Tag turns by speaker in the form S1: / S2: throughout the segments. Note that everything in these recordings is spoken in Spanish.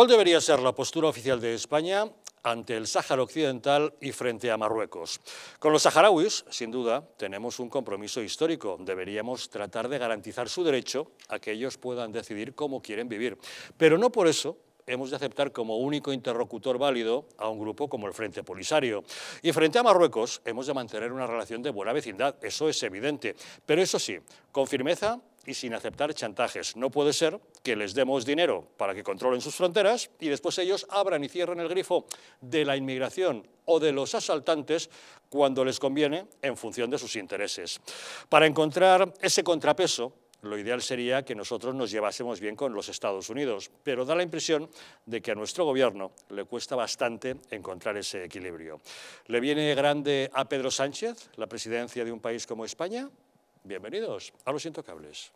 S1: ¿Cuál debería ser la postura oficial de España ante el Sáhara Occidental y frente a Marruecos. Con los saharauis, sin duda, tenemos un compromiso histórico. Deberíamos tratar de garantizar su derecho a que ellos puedan decidir cómo quieren vivir. Pero no por eso hemos de aceptar como único interlocutor válido a un grupo como el Frente Polisario. Y frente a Marruecos hemos de mantener una relación de buena vecindad, eso es evidente. Pero eso sí, con firmeza y sin aceptar chantajes. No puede ser que les demos dinero para que controlen sus fronteras y después ellos abran y cierren el grifo de la inmigración o de los asaltantes cuando les conviene en función de sus intereses. Para encontrar ese contrapeso, lo ideal sería que nosotros nos llevásemos bien con los Estados Unidos, pero da la impresión de que a nuestro gobierno le cuesta bastante encontrar ese equilibrio. ¿Le viene grande a Pedro Sánchez la presidencia de un país como España? Bienvenidos a Los Intocables.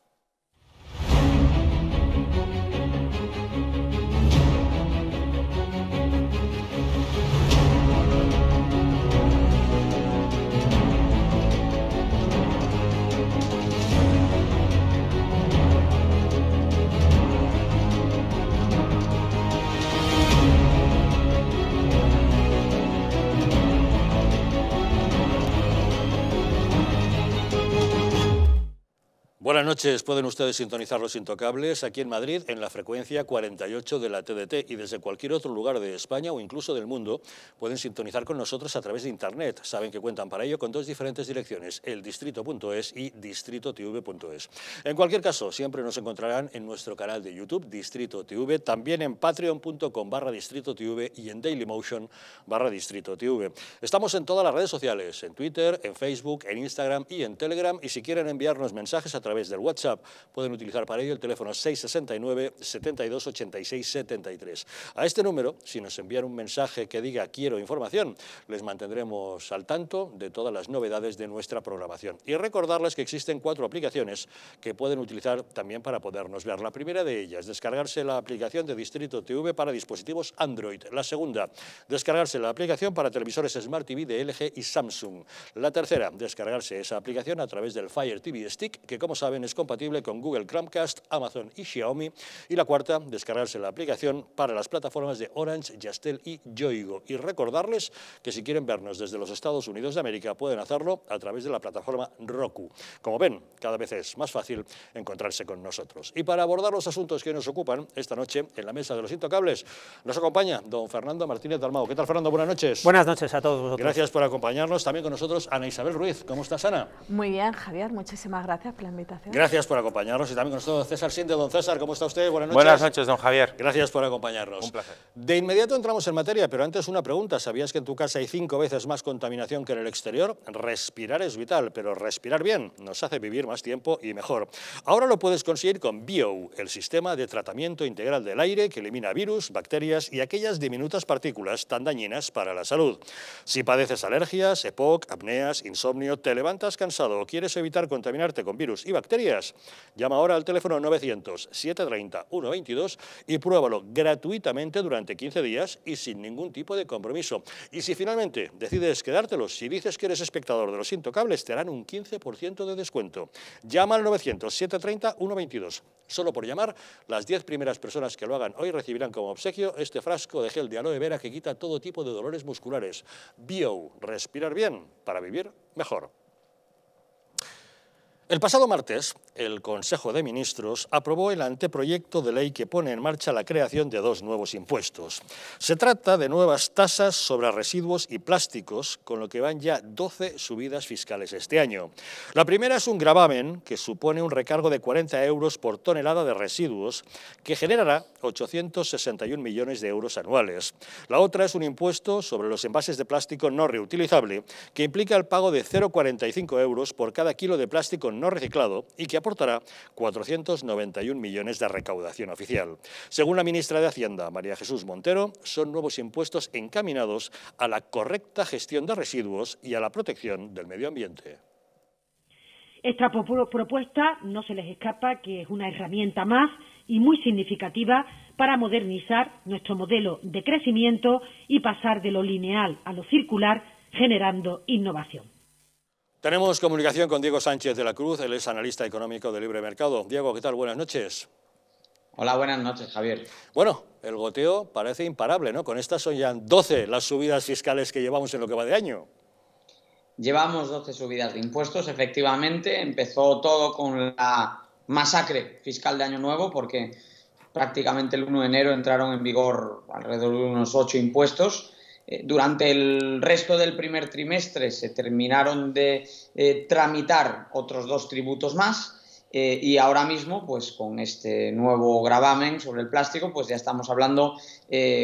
S1: Buenas noches, pueden ustedes sintonizar los intocables aquí en Madrid en la frecuencia 48 de la TDT y desde cualquier otro lugar de España o incluso del mundo pueden sintonizar con nosotros a través de Internet. Saben que cuentan para ello con dos diferentes direcciones, eldistrito.es y distritotv.es. En cualquier caso, siempre nos encontrarán en nuestro canal de YouTube, Distrito TV, también en patreon.com barra Distrito TV y en dailymotion barra Distrito TV. Estamos en todas las redes sociales, en Twitter, en Facebook, en Instagram y en Telegram y si quieren enviarnos mensajes a través través del WhatsApp. Pueden utilizar para ello el teléfono 669 7286 73. A este número, si nos envían un mensaje que diga quiero información, les mantendremos al tanto de todas las novedades de nuestra programación. Y recordarles que existen cuatro aplicaciones que pueden utilizar también para podernos ver. La primera de ellas, descargarse la aplicación de Distrito TV para dispositivos Android. La segunda, descargarse la aplicación para televisores Smart TV de LG y Samsung. La tercera, descargarse esa aplicación a través del Fire TV Stick, que como saben, es compatible con Google Chromecast, Amazon y Xiaomi. Y la cuarta, descargarse la aplicación para las plataformas de Orange, Yastel y Yoigo. Y recordarles que si quieren vernos desde los Estados Unidos de América pueden hacerlo a través de la plataforma Roku. Como ven, cada vez es más fácil encontrarse con nosotros. Y para abordar los asuntos que nos ocupan esta noche en la mesa de los intocables, nos acompaña don Fernando Martínez Dalmao. ¿Qué tal, Fernando? Buenas noches. Buenas noches a todos vosotros. Gracias por acompañarnos. También con nosotros Ana Isabel Ruiz. ¿Cómo estás, Ana?
S2: Muy bien, Javier. Muchísimas gracias por la invitación.
S1: Gracias por acompañarnos y también con nosotros César Siente Don César, ¿cómo está usted? Buenas noches. Buenas noches, don Javier. Gracias por acompañarnos. Un placer. De inmediato entramos en materia, pero antes una pregunta. ¿Sabías que en tu casa hay cinco veces más contaminación que en el exterior? Respirar es vital, pero respirar bien nos hace vivir más tiempo y mejor. Ahora lo puedes conseguir con Bio, el sistema de tratamiento integral del aire que elimina virus, bacterias y aquellas diminutas partículas tan dañinas para la salud. Si padeces alergias, EPOC, apneas, insomnio, te levantas cansado o quieres evitar contaminarte con virus y bacterias. Llama ahora al teléfono 900-730-122 y pruébalo gratuitamente durante 15 días y sin ningún tipo de compromiso. Y si finalmente decides quedártelo, si dices que eres espectador de Los Intocables, te harán un 15% de descuento. Llama al 900-730-122. Solo por llamar, las 10 primeras personas que lo hagan hoy recibirán como obsequio este frasco de gel de aloe vera que quita todo tipo de dolores musculares. Bio, respirar bien para vivir mejor. El pasado martes, el Consejo de Ministros aprobó el anteproyecto de ley que pone en marcha la creación de dos nuevos impuestos. Se trata de nuevas tasas sobre residuos y plásticos, con lo que van ya 12 subidas fiscales este año. La primera es un gravamen que supone un recargo de 40 euros por tonelada de residuos, que generará 861 millones de euros anuales. La otra es un impuesto sobre los envases de plástico no reutilizable, que implica el pago de 0,45 euros por cada kilo de plástico no reciclado y que aportará 491 millones de recaudación oficial. Según la ministra de Hacienda, María Jesús Montero, son nuevos impuestos encaminados a la correcta gestión de residuos y a la protección del medio ambiente.
S3: Esta propuesta no se les escapa que es una herramienta más y muy significativa para modernizar nuestro modelo de crecimiento y pasar de lo lineal a lo circular generando innovación.
S1: Tenemos comunicación con Diego Sánchez de la Cruz, él es analista económico de Libre Mercado. Diego, ¿qué tal? Buenas noches. Hola, buenas noches, Javier. Bueno, el goteo parece imparable, ¿no? Con estas son ya
S4: 12 las subidas fiscales que llevamos en lo que va de año. Llevamos 12 subidas de impuestos, efectivamente. Empezó todo con la masacre fiscal de Año Nuevo, porque prácticamente el 1 de enero entraron en vigor alrededor de unos 8 impuestos eh, durante el resto del primer trimestre se terminaron de eh, tramitar otros dos tributos más. Eh, y ahora mismo, pues con este nuevo gravamen sobre el plástico, pues ya estamos hablando,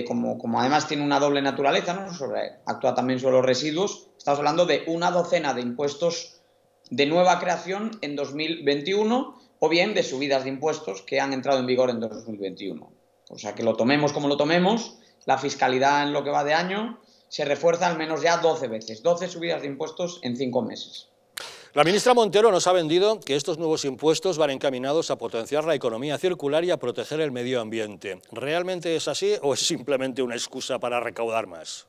S4: como, como, además tiene una doble naturaleza, ¿no? Sobre, actúa también sobre los residuos, estamos hablando de una docena de impuestos de nueva creación en 2021 o bien de subidas de impuestos que han entrado en vigor en 2021. O sea, que lo tomemos como lo tomemos, la fiscalidad en lo que va de año se refuerza al menos ya 12 veces, 12 subidas de impuestos en 5 meses.
S1: La ministra Montero nos ha vendido que estos nuevos impuestos van encaminados a potenciar la economía circular y a proteger el medio ambiente. ¿Realmente es así o es simplemente una excusa para recaudar
S4: más?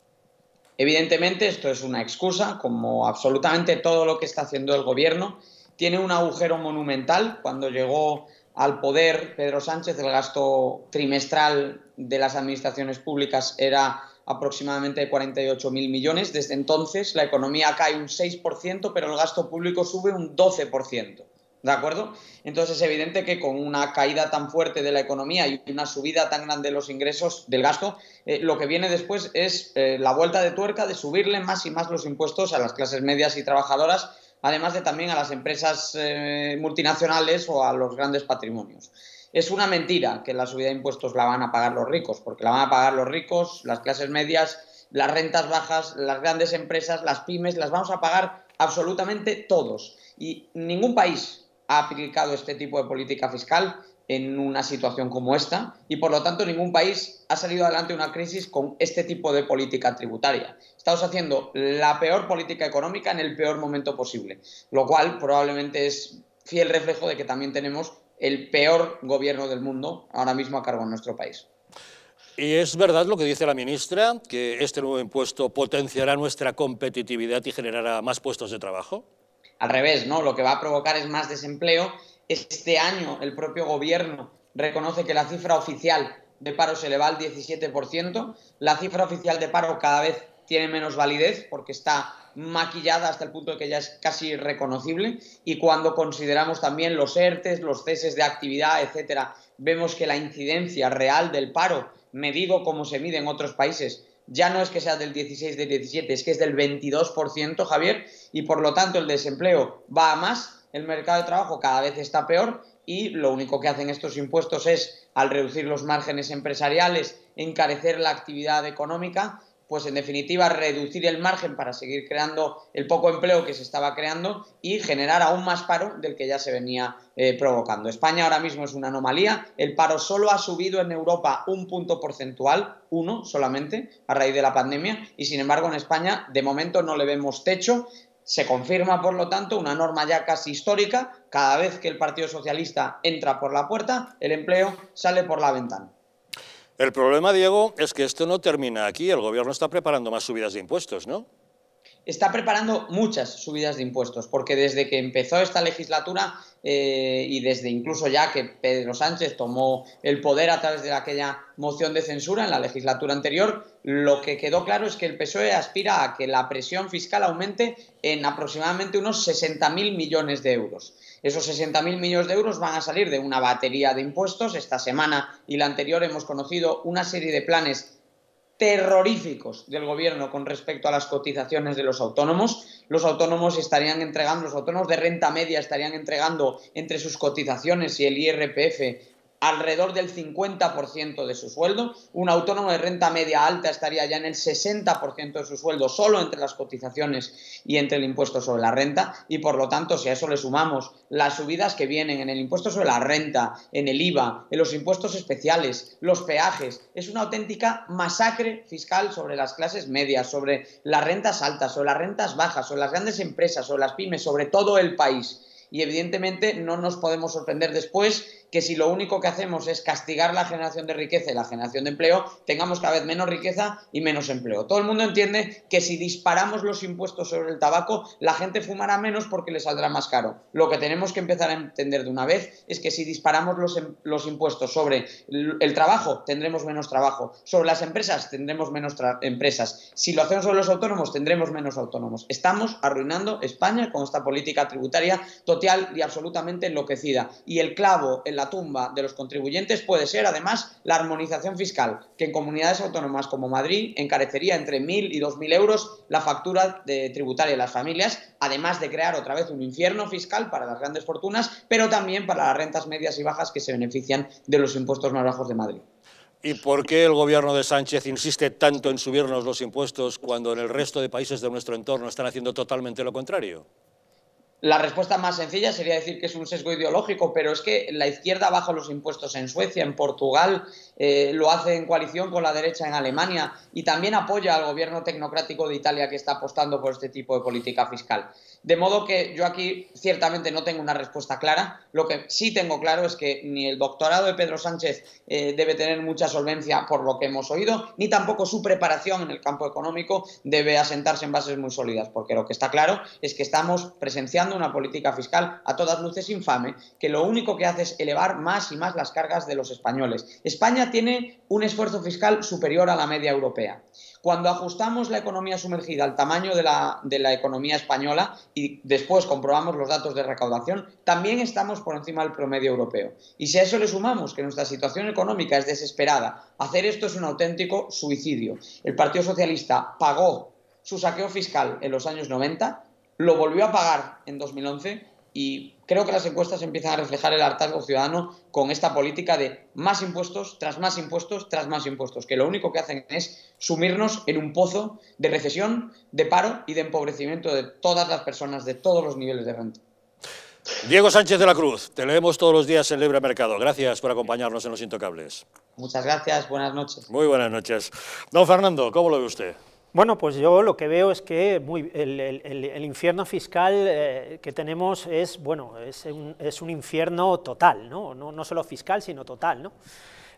S4: Evidentemente esto es una excusa, como absolutamente todo lo que está haciendo el gobierno. Tiene un agujero monumental. Cuando llegó al poder Pedro Sánchez, el gasto trimestral de las administraciones públicas era aproximadamente de 48.000 millones. Desde entonces la economía cae un 6%, pero el gasto público sube un 12%. ¿De acuerdo? Entonces es evidente que con una caída tan fuerte de la economía y una subida tan grande de los ingresos del gasto, eh, lo que viene después es eh, la vuelta de tuerca de subirle más y más los impuestos a las clases medias y trabajadoras además de también a las empresas eh, multinacionales o a los grandes patrimonios. Es una mentira que la subida de impuestos la van a pagar los ricos, porque la van a pagar los ricos, las clases medias, las rentas bajas, las grandes empresas, las pymes, las vamos a pagar absolutamente todos. Y ningún país ha aplicado este tipo de política fiscal en una situación como esta y por lo tanto ningún país ha salido adelante de una crisis con este tipo de política tributaria. Estamos haciendo la peor política económica en el peor momento posible, lo cual probablemente es fiel reflejo de que también tenemos el peor gobierno del mundo ahora mismo a cargo en nuestro país.
S1: Y es verdad lo que dice la ministra, que este nuevo impuesto potenciará nuestra competitividad y generará más puestos de trabajo.
S4: Al revés, ¿no? Lo que va a provocar es más desempleo este año el propio gobierno reconoce que la cifra oficial de paro se eleva al 17%. La cifra oficial de paro cada vez tiene menos validez porque está maquillada hasta el punto de que ya es casi reconocible. Y cuando consideramos también los ERTES, los ceses de actividad, etcétera, vemos que la incidencia real del paro, me digo como se mide en otros países, ya no es que sea del 16, del 17, es que es del 22%, Javier, y por lo tanto el desempleo va a más el mercado de trabajo cada vez está peor y lo único que hacen estos impuestos es, al reducir los márgenes empresariales, encarecer la actividad económica, pues en definitiva reducir el margen para seguir creando el poco empleo que se estaba creando y generar aún más paro del que ya se venía eh, provocando. España ahora mismo es una anomalía, el paro solo ha subido en Europa un punto porcentual, uno solamente, a raíz de la pandemia, y sin embargo en España de momento no le vemos techo, se confirma, por lo tanto, una norma ya casi histórica. Cada vez que el Partido Socialista entra por la puerta, el empleo sale por la ventana.
S1: El problema, Diego, es que esto no termina aquí. El Gobierno está preparando más subidas de impuestos, ¿no?
S4: está preparando muchas subidas de impuestos, porque desde que empezó esta legislatura eh, y desde incluso ya que Pedro Sánchez tomó el poder a través de aquella moción de censura en la legislatura anterior, lo que quedó claro es que el PSOE aspira a que la presión fiscal aumente en aproximadamente unos 60.000 millones de euros. Esos 60.000 millones de euros van a salir de una batería de impuestos. Esta semana y la anterior hemos conocido una serie de planes terroríficos del gobierno con respecto a las cotizaciones de los autónomos. Los autónomos estarían entregando, los autónomos de renta media estarían entregando entre sus cotizaciones y el IRPF alrededor del 50% de su sueldo. Un autónomo de renta media alta estaría ya en el 60% de su sueldo solo entre las cotizaciones y entre el impuesto sobre la renta. Y por lo tanto, si a eso le sumamos las subidas que vienen en el impuesto sobre la renta, en el IVA, en los impuestos especiales, los peajes, es una auténtica masacre fiscal sobre las clases medias, sobre las rentas altas, sobre las rentas bajas, sobre las grandes empresas, sobre las pymes, sobre todo el país. Y evidentemente no nos podemos sorprender después que si lo único que hacemos es castigar la generación de riqueza y la generación de empleo, tengamos cada vez menos riqueza y menos empleo. Todo el mundo entiende que si disparamos los impuestos sobre el tabaco, la gente fumará menos porque le saldrá más caro. Lo que tenemos que empezar a entender de una vez es que si disparamos los, em, impuestos sobre el, trabajo, tendremos menos trabajo. Sobre las empresas, tendremos menos empresas. Si lo hacemos sobre los autónomos, tendremos menos autónomos. Estamos arruinando España con esta política tributaria total y absolutamente enloquecida. Y el clavo en la la tumba de los contribuyentes puede ser, además, la armonización fiscal, que en comunidades autónomas como Madrid encarecería entre 1.000 y 2.000 euros la factura tributaria de las familias, además de crear otra vez un infierno fiscal para las grandes fortunas, pero también para las rentas medias y bajas que se benefician de los impuestos más bajos de Madrid. ¿Y por qué el gobierno de Sánchez insiste tanto en subirnos los
S1: impuestos cuando en el resto de países de nuestro entorno están haciendo totalmente lo contrario?
S4: La respuesta más sencilla sería decir que es un sesgo ideológico, pero es que la izquierda baja los impuestos en Suecia, en Portugal, eh, lo hace en coalición con la derecha en Alemania y también apoya al gobierno tecnocrático de Italia que está apostando por este tipo de política fiscal. De modo que yo aquí ciertamente no tengo una respuesta clara. Lo que sí tengo claro es que ni el doctorado de Pedro Sánchez eh, debe tener mucha solvencia por lo que hemos oído, ni tampoco su preparación en el campo económico debe asentarse en bases muy sólidas, porque lo que está claro es que estamos presenciando una política fiscal a todas luces infame, que lo único que hace es elevar más y más las cargas de los españoles. España tiene un esfuerzo fiscal superior a la media europea. Cuando ajustamos la economía sumergida al tamaño de la, economía española y después comprobamos los datos de recaudación, también estamos por encima del promedio europeo. Y si a eso le sumamos que nuestra situación económica es desesperada, hacer esto es un auténtico suicidio. El Partido Socialista pagó su saqueo fiscal en los años 90, lo volvió a pagar en 2011 y creo que las encuestas empiezan a reflejar el hartazgo ciudadano con esta política de más impuestos, tras más impuestos, tras más impuestos, que lo único que hacen es sumirnos en un pozo de recesión, de paro y de empobrecimiento de todas las personas, de todos los niveles de renta.
S1: Diego Sánchez de la Cruz, te leemos todos los días en Libre Mercado. Gracias por acompañarnos en Los Intocables.
S4: Muchas gracias,
S1: buenas noches. Muy buenas noches. Don Fernando, ¿cómo lo ve usted?
S5: Bueno, pues yo lo que veo es que muy, el, el, infierno fiscal eh, que tenemos es, bueno, es un, es un infierno total, ¿no? ¿no? No, solo fiscal, sino total. ¿no?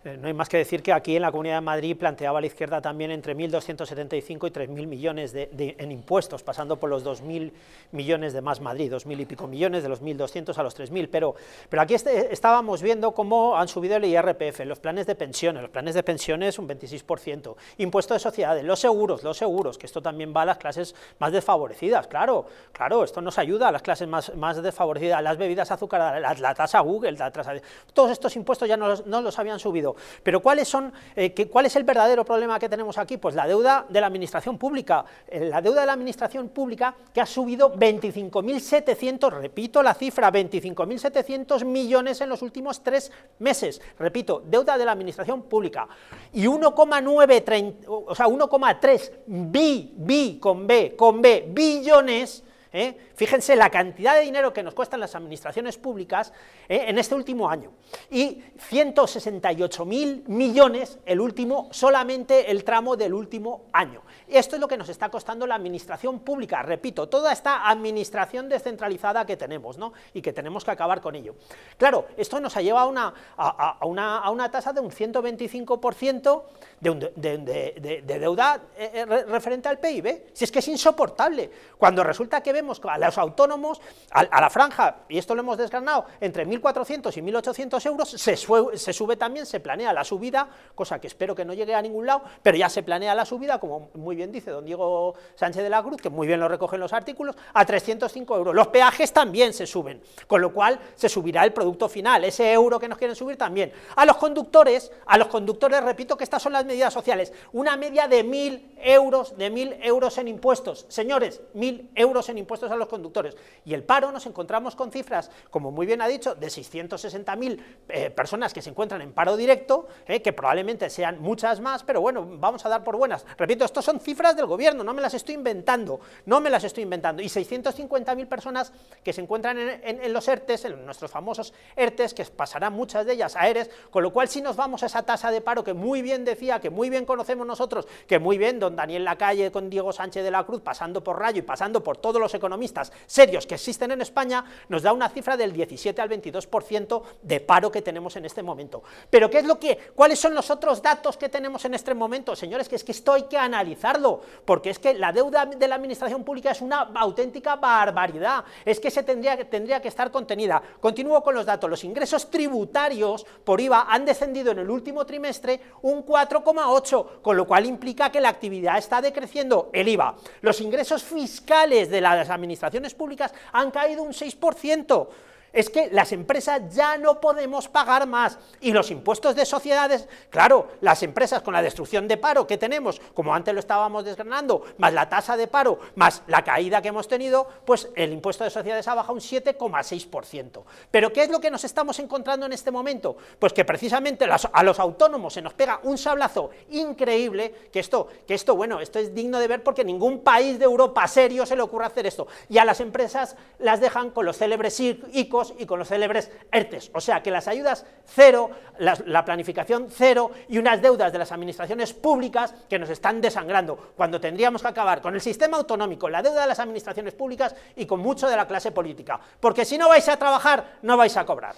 S5: Eh, no hay más que decir que aquí en la Comunidad de Madrid planteaba la izquierda también entre 1.275 y 3.000 millones de, en impuestos, pasando por los 2.000 millones de más Madrid, 2.000 y pico millones, de los 1.200 a los 3.000. Pero, pero aquí este, estábamos viendo cómo han subido el IRPF, los planes de pensiones, los planes de pensiones un 26%, impuestos de sociedades, los seguros, los seguros, que esto también va a las clases más desfavorecidas, claro, claro, esto nos ayuda a las clases más, más desfavorecidas, las bebidas azucaradas, la, tasa Google, la tasa... Todos estos impuestos ya no los habían subido. Pero ¿cuáles son, eh, que, ¿cuál es el verdadero problema que tenemos aquí? Pues la deuda de la administración pública. Eh, la deuda de la administración pública que ha subido 25.700, repito la cifra, 25.700 millones en los últimos tres meses. Repito, deuda de la administración pública. Y 1,9, o sea, 1,3 bi, con B, con B, billones ¿eh? Fíjense la cantidad de dinero que nos cuestan las administraciones públicas ¿eh? en este último año. Y 168.000 millones el último, solamente el tramo del último año. Esto es lo que nos está costando la administración pública, repito, toda esta administración descentralizada que tenemos, ¿no? Y que tenemos que acabar con ello. Claro, esto nos ha llevado a una, a, una, tasa de un 125% de, de, deuda eh, referente al PIB. Si es que es insoportable, cuando resulta que a los autónomos, a, la franja, y esto lo hemos desgranado, entre 1.400 y 1.800 euros, se, sube, también, se planea la subida, cosa que espero que no llegue a ningún lado, pero ya se planea la subida, como muy bien dice don Diego Sánchez de la Cruz, que muy bien lo recogen los artículos, a 305 euros. Los peajes también se suben, con lo cual se subirá el producto final, ese euro que nos quieren subir también. A los conductores, a los conductores, repito que estas son las medidas sociales, una media de 1.000 euros, de 1.000 euros en impuestos. Señores, 1.000 euros en impuestos a los conductores. Y el paro nos encontramos con cifras, como muy bien ha dicho, de 660.000 eh, personas que se encuentran en paro directo, eh, que probablemente sean muchas más, pero bueno, vamos a dar por buenas. Repito, estas son cifras del gobierno, no me las estoy inventando, no me las estoy inventando. Y 650.000 personas que se encuentran en, los ERTES, en nuestros famosos ERTES, que pasarán muchas de ellas a ERES, con lo cual si nos vamos a esa tasa de paro que muy bien decía, que muy bien conocemos nosotros, que muy bien don Daniel la calle con Diego Sánchez de la Cruz, pasando por Rayo y pasando por todos los economistas serios que existen en España, nos da una cifra del 17 al 22% de paro que tenemos en este momento. Pero ¿qué es lo que, cuáles son los otros datos que tenemos en este momento? Señores, que es que esto hay que analizarlo, porque es que la deuda de la administración pública es una auténtica barbaridad, es que se tendría, tendría que estar contenida. Continúo con los datos, los ingresos tributarios por IVA han descendido en el último trimestre un 4,8, con lo cual implica que la actividad está decreciendo el IVA. Los ingresos fiscales de las administraciones públicas han caído un 6% es que las empresas ya no podemos pagar más y los impuestos de sociedades, claro, las empresas con la destrucción de paro que tenemos, como antes lo estábamos desgranando, más la tasa de paro, más la caída que hemos tenido, pues el impuesto de sociedades ha bajado un 7,6%. Pero ¿qué es lo que nos estamos encontrando en este momento? Pues que precisamente a los autónomos se nos pega un sablazo increíble, que esto, que esto, bueno, esto es digno de ver porque ningún país de Europa serio se le ocurre hacer esto. Y a las empresas las dejan con los célebres ICOs y con los célebres ERTES. O sea que las ayudas cero, la planificación cero y unas deudas de las administraciones públicas que nos están desangrando, cuando tendríamos que acabar con el sistema autonómico, la deuda de las administraciones públicas y con mucho de la clase política. Porque si no vais a trabajar,
S2: no vais a cobrar.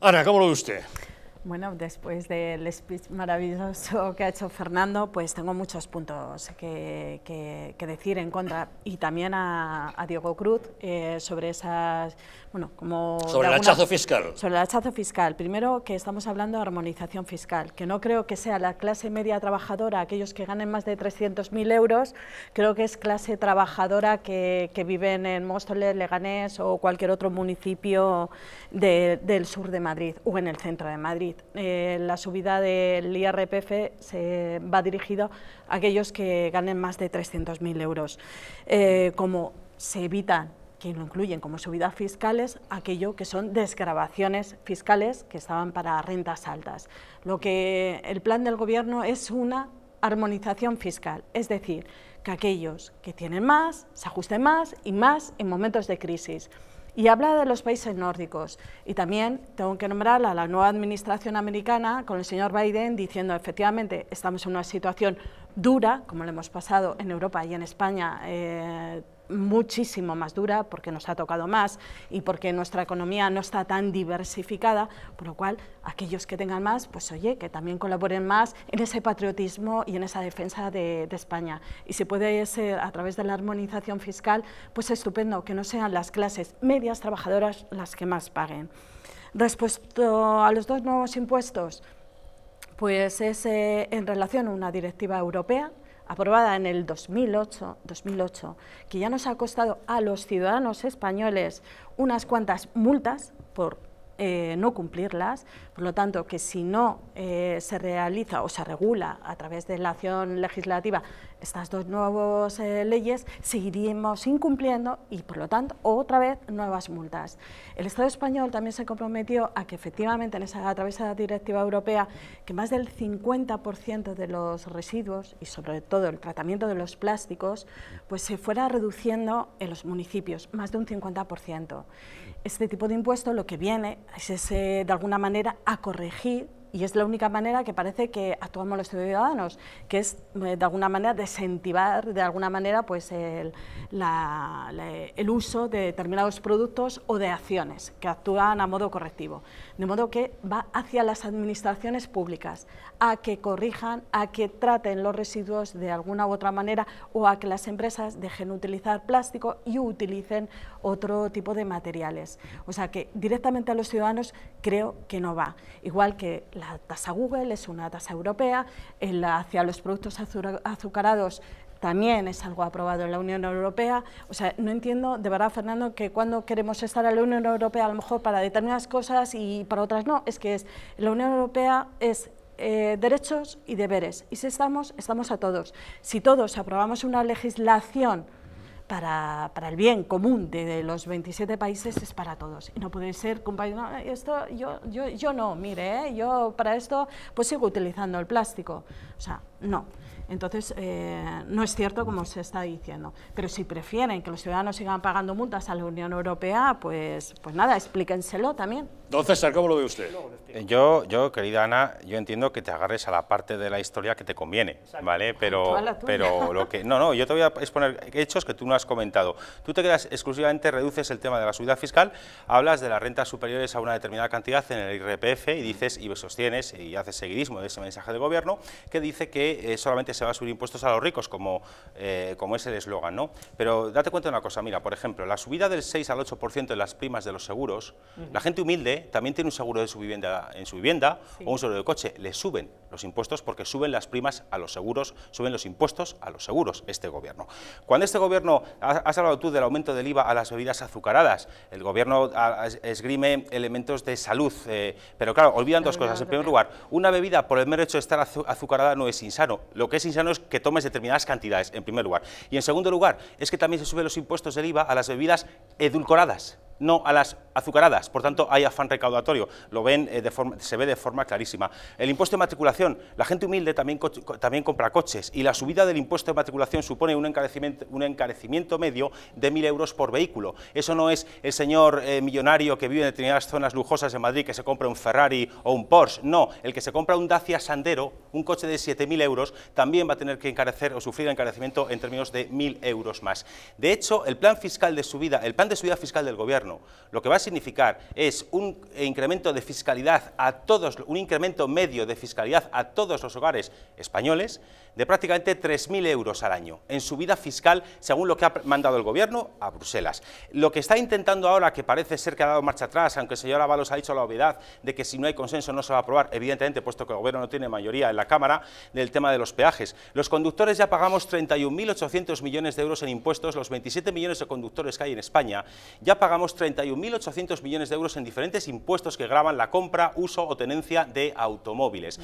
S1: Ana, ¿cómo lo ve usted?
S2: Bueno, después del speech maravilloso que ha hecho Fernando, pues tengo muchos puntos que, decir en contra. Y también a, a Diego Cruz eh, sobre esas... Bueno, como sobre el hachazo fiscal. Sobre el hachazo fiscal. Primero, que estamos hablando de armonización fiscal, que no creo que sea la clase media trabajadora, aquellos que ganen más de 300.000 euros, creo que es clase trabajadora que, que viven en Móstoles, Leganés o cualquier otro municipio del sur de Madrid o en el centro de Madrid. Eh, la subida del IRPF se va dirigido a aquellos que ganen más de 300.000 euros. Eh, como se evitan que lo incluyen como subidas fiscales, aquello que son desgravaciones fiscales que estaban para rentas altas. Lo que el plan del Gobierno es una armonización fiscal, es decir, que aquellos que tienen más se ajusten más y más en momentos de crisis y habla de los países nórdicos. Y también tengo que nombrar a la nueva administración americana con el señor Biden diciendo, efectivamente, estamos en una situación dura, como lo hemos pasado en Europa y en España eh, muchísimo más dura, porque nos ha tocado más y porque nuestra economía no está tan diversificada, por lo cual aquellos que tengan más, pues oye, que también colaboren más en ese patriotismo y en esa defensa de, España. Y si puede ser a través de la armonización fiscal, pues estupendo, que no sean las clases medias trabajadoras las que más paguen. Respuesto a los dos nuevos impuestos, pues es eh, en relación a una directiva europea aprobada en el 2008, 2008, que ya nos ha costado a los ciudadanos españoles unas cuantas multas por eh, no cumplirlas, por lo tanto, que si no eh, se realiza o se regula a través de la acción legislativa estas dos nuevas eh, leyes, seguiríamos incumpliendo y, por lo tanto, otra vez nuevas multas. El Estado español también se comprometió a que efectivamente a través de la directiva europea que más del 50% de los residuos y sobre todo el tratamiento de los plásticos pues se fuera reduciendo en los municipios, más de un 50%. Este tipo de impuesto lo que viene es de alguna manera a corregir y es la única manera que parece que actuamos los ciudadanos, que es eh, de alguna manera desentivar de alguna manera pues el, el, uso de determinados productos o de acciones que actúan a modo correctivo. De modo que va hacia las administraciones públicas, a que corrijan, a que traten los residuos de alguna u otra manera o a que las empresas dejen utilizar plástico y utilicen otro tipo de materiales. O sea que directamente a los ciudadanos creo que no va. Igual que la tasa Google es una tasa europea, hacia los productos azucarados también es algo aprobado en la Unión Europea. O sea, no entiendo de verdad, Fernando, que cuando queremos estar en la Unión Europea, a lo mejor para determinadas cosas y para otras no, es que es, la Unión Europea es eh, derechos y deberes. Y si estamos, estamos a todos. Si todos aprobamos una legislación para, el bien común de, los 27 países, es para todos. Y no puede ser, compañero, esto yo, yo, yo no, mire, eh, yo para esto pues sigo utilizando el plástico. O sea, no. Entonces, eh, no es cierto como se está diciendo. Pero si prefieren que los ciudadanos sigan pagando multas a la Unión Europea, pues, pues nada, explíquenselo también.
S6: Entonces, César, ¿cómo lo ve usted? Eh, yo, yo, querida Ana, yo entiendo que te agarres a la parte de la historia que te conviene, ¿vale? Pero, pero lo que... No, no, yo te voy a exponer hechos que tú no has comentado. Tú te quedas exclusivamente, reduces el tema de la subida fiscal, hablas de las rentas superiores a una determinada cantidad en el IRPF y dices, y sostienes, y haces seguidismo de ese mensaje del gobierno, que dice que eh, solamente solamente se va a subir impuestos a los ricos, como, eh, como es el eslogan, ¿no? Pero date cuenta de una cosa, mira, por ejemplo, la subida del 6 al 8% de las primas de los seguros, la gente humilde también tiene un seguro de su vivienda, en su vivienda o un seguro de coche, le suben los impuestos porque suben las primas a los seguros, suben los impuestos a los seguros, este gobierno. Cuando este gobierno, has hablado tú del aumento del IVA a las bebidas azucaradas, el gobierno esgrime elementos de salud, eh, pero claro, olvidan dos cosas. En primer lugar, una bebida por el mero hecho de estar azucarada no es insano, lo que es que tomes determinadas cantidades, en primer lugar. Y en segundo lugar, es que también se suben los impuestos del IVA a las bebidas edulcoradas no a las azucaradas, por tanto hay afán recaudatorio, lo ven, eh, de forma, se ve de forma clarísima. El impuesto de matriculación, la gente humilde también, también compra coches y la subida del impuesto de matriculación supone un encarecimiento, medio de 1.000 euros por vehículo. Eso no es el señor eh, millonario que vive en determinadas zonas lujosas de Madrid que se compra un Ferrari o un Porsche, no, el que se compra un Dacia Sandero, un coche de 7.000 euros, también va a tener que encarecer o sufrir encarecimiento en términos de 1.000 euros más. De hecho, el plan fiscal de subida, el plan de subida fiscal del gobierno lo que va a significar es un incremento de fiscalidad a todos, un incremento medio de fiscalidad a todos los hogares españoles de prácticamente 3.000 euros al año en subida fiscal según lo que ha mandado el gobierno a Bruselas. Lo que está intentando ahora, que parece ser que ha dado marcha atrás, aunque el señor Ábalos ha dicho la obviedad de que si no hay consenso no se va a aprobar, evidentemente, puesto que el gobierno no tiene mayoría en la Cámara, del tema de los peajes. Los conductores ya pagamos 31.800 millones de euros en impuestos, los 27 millones de conductores que hay en España, ya pagamos 31.800 millones de euros en diferentes impuestos que graban la compra, uso o tenencia de automóviles.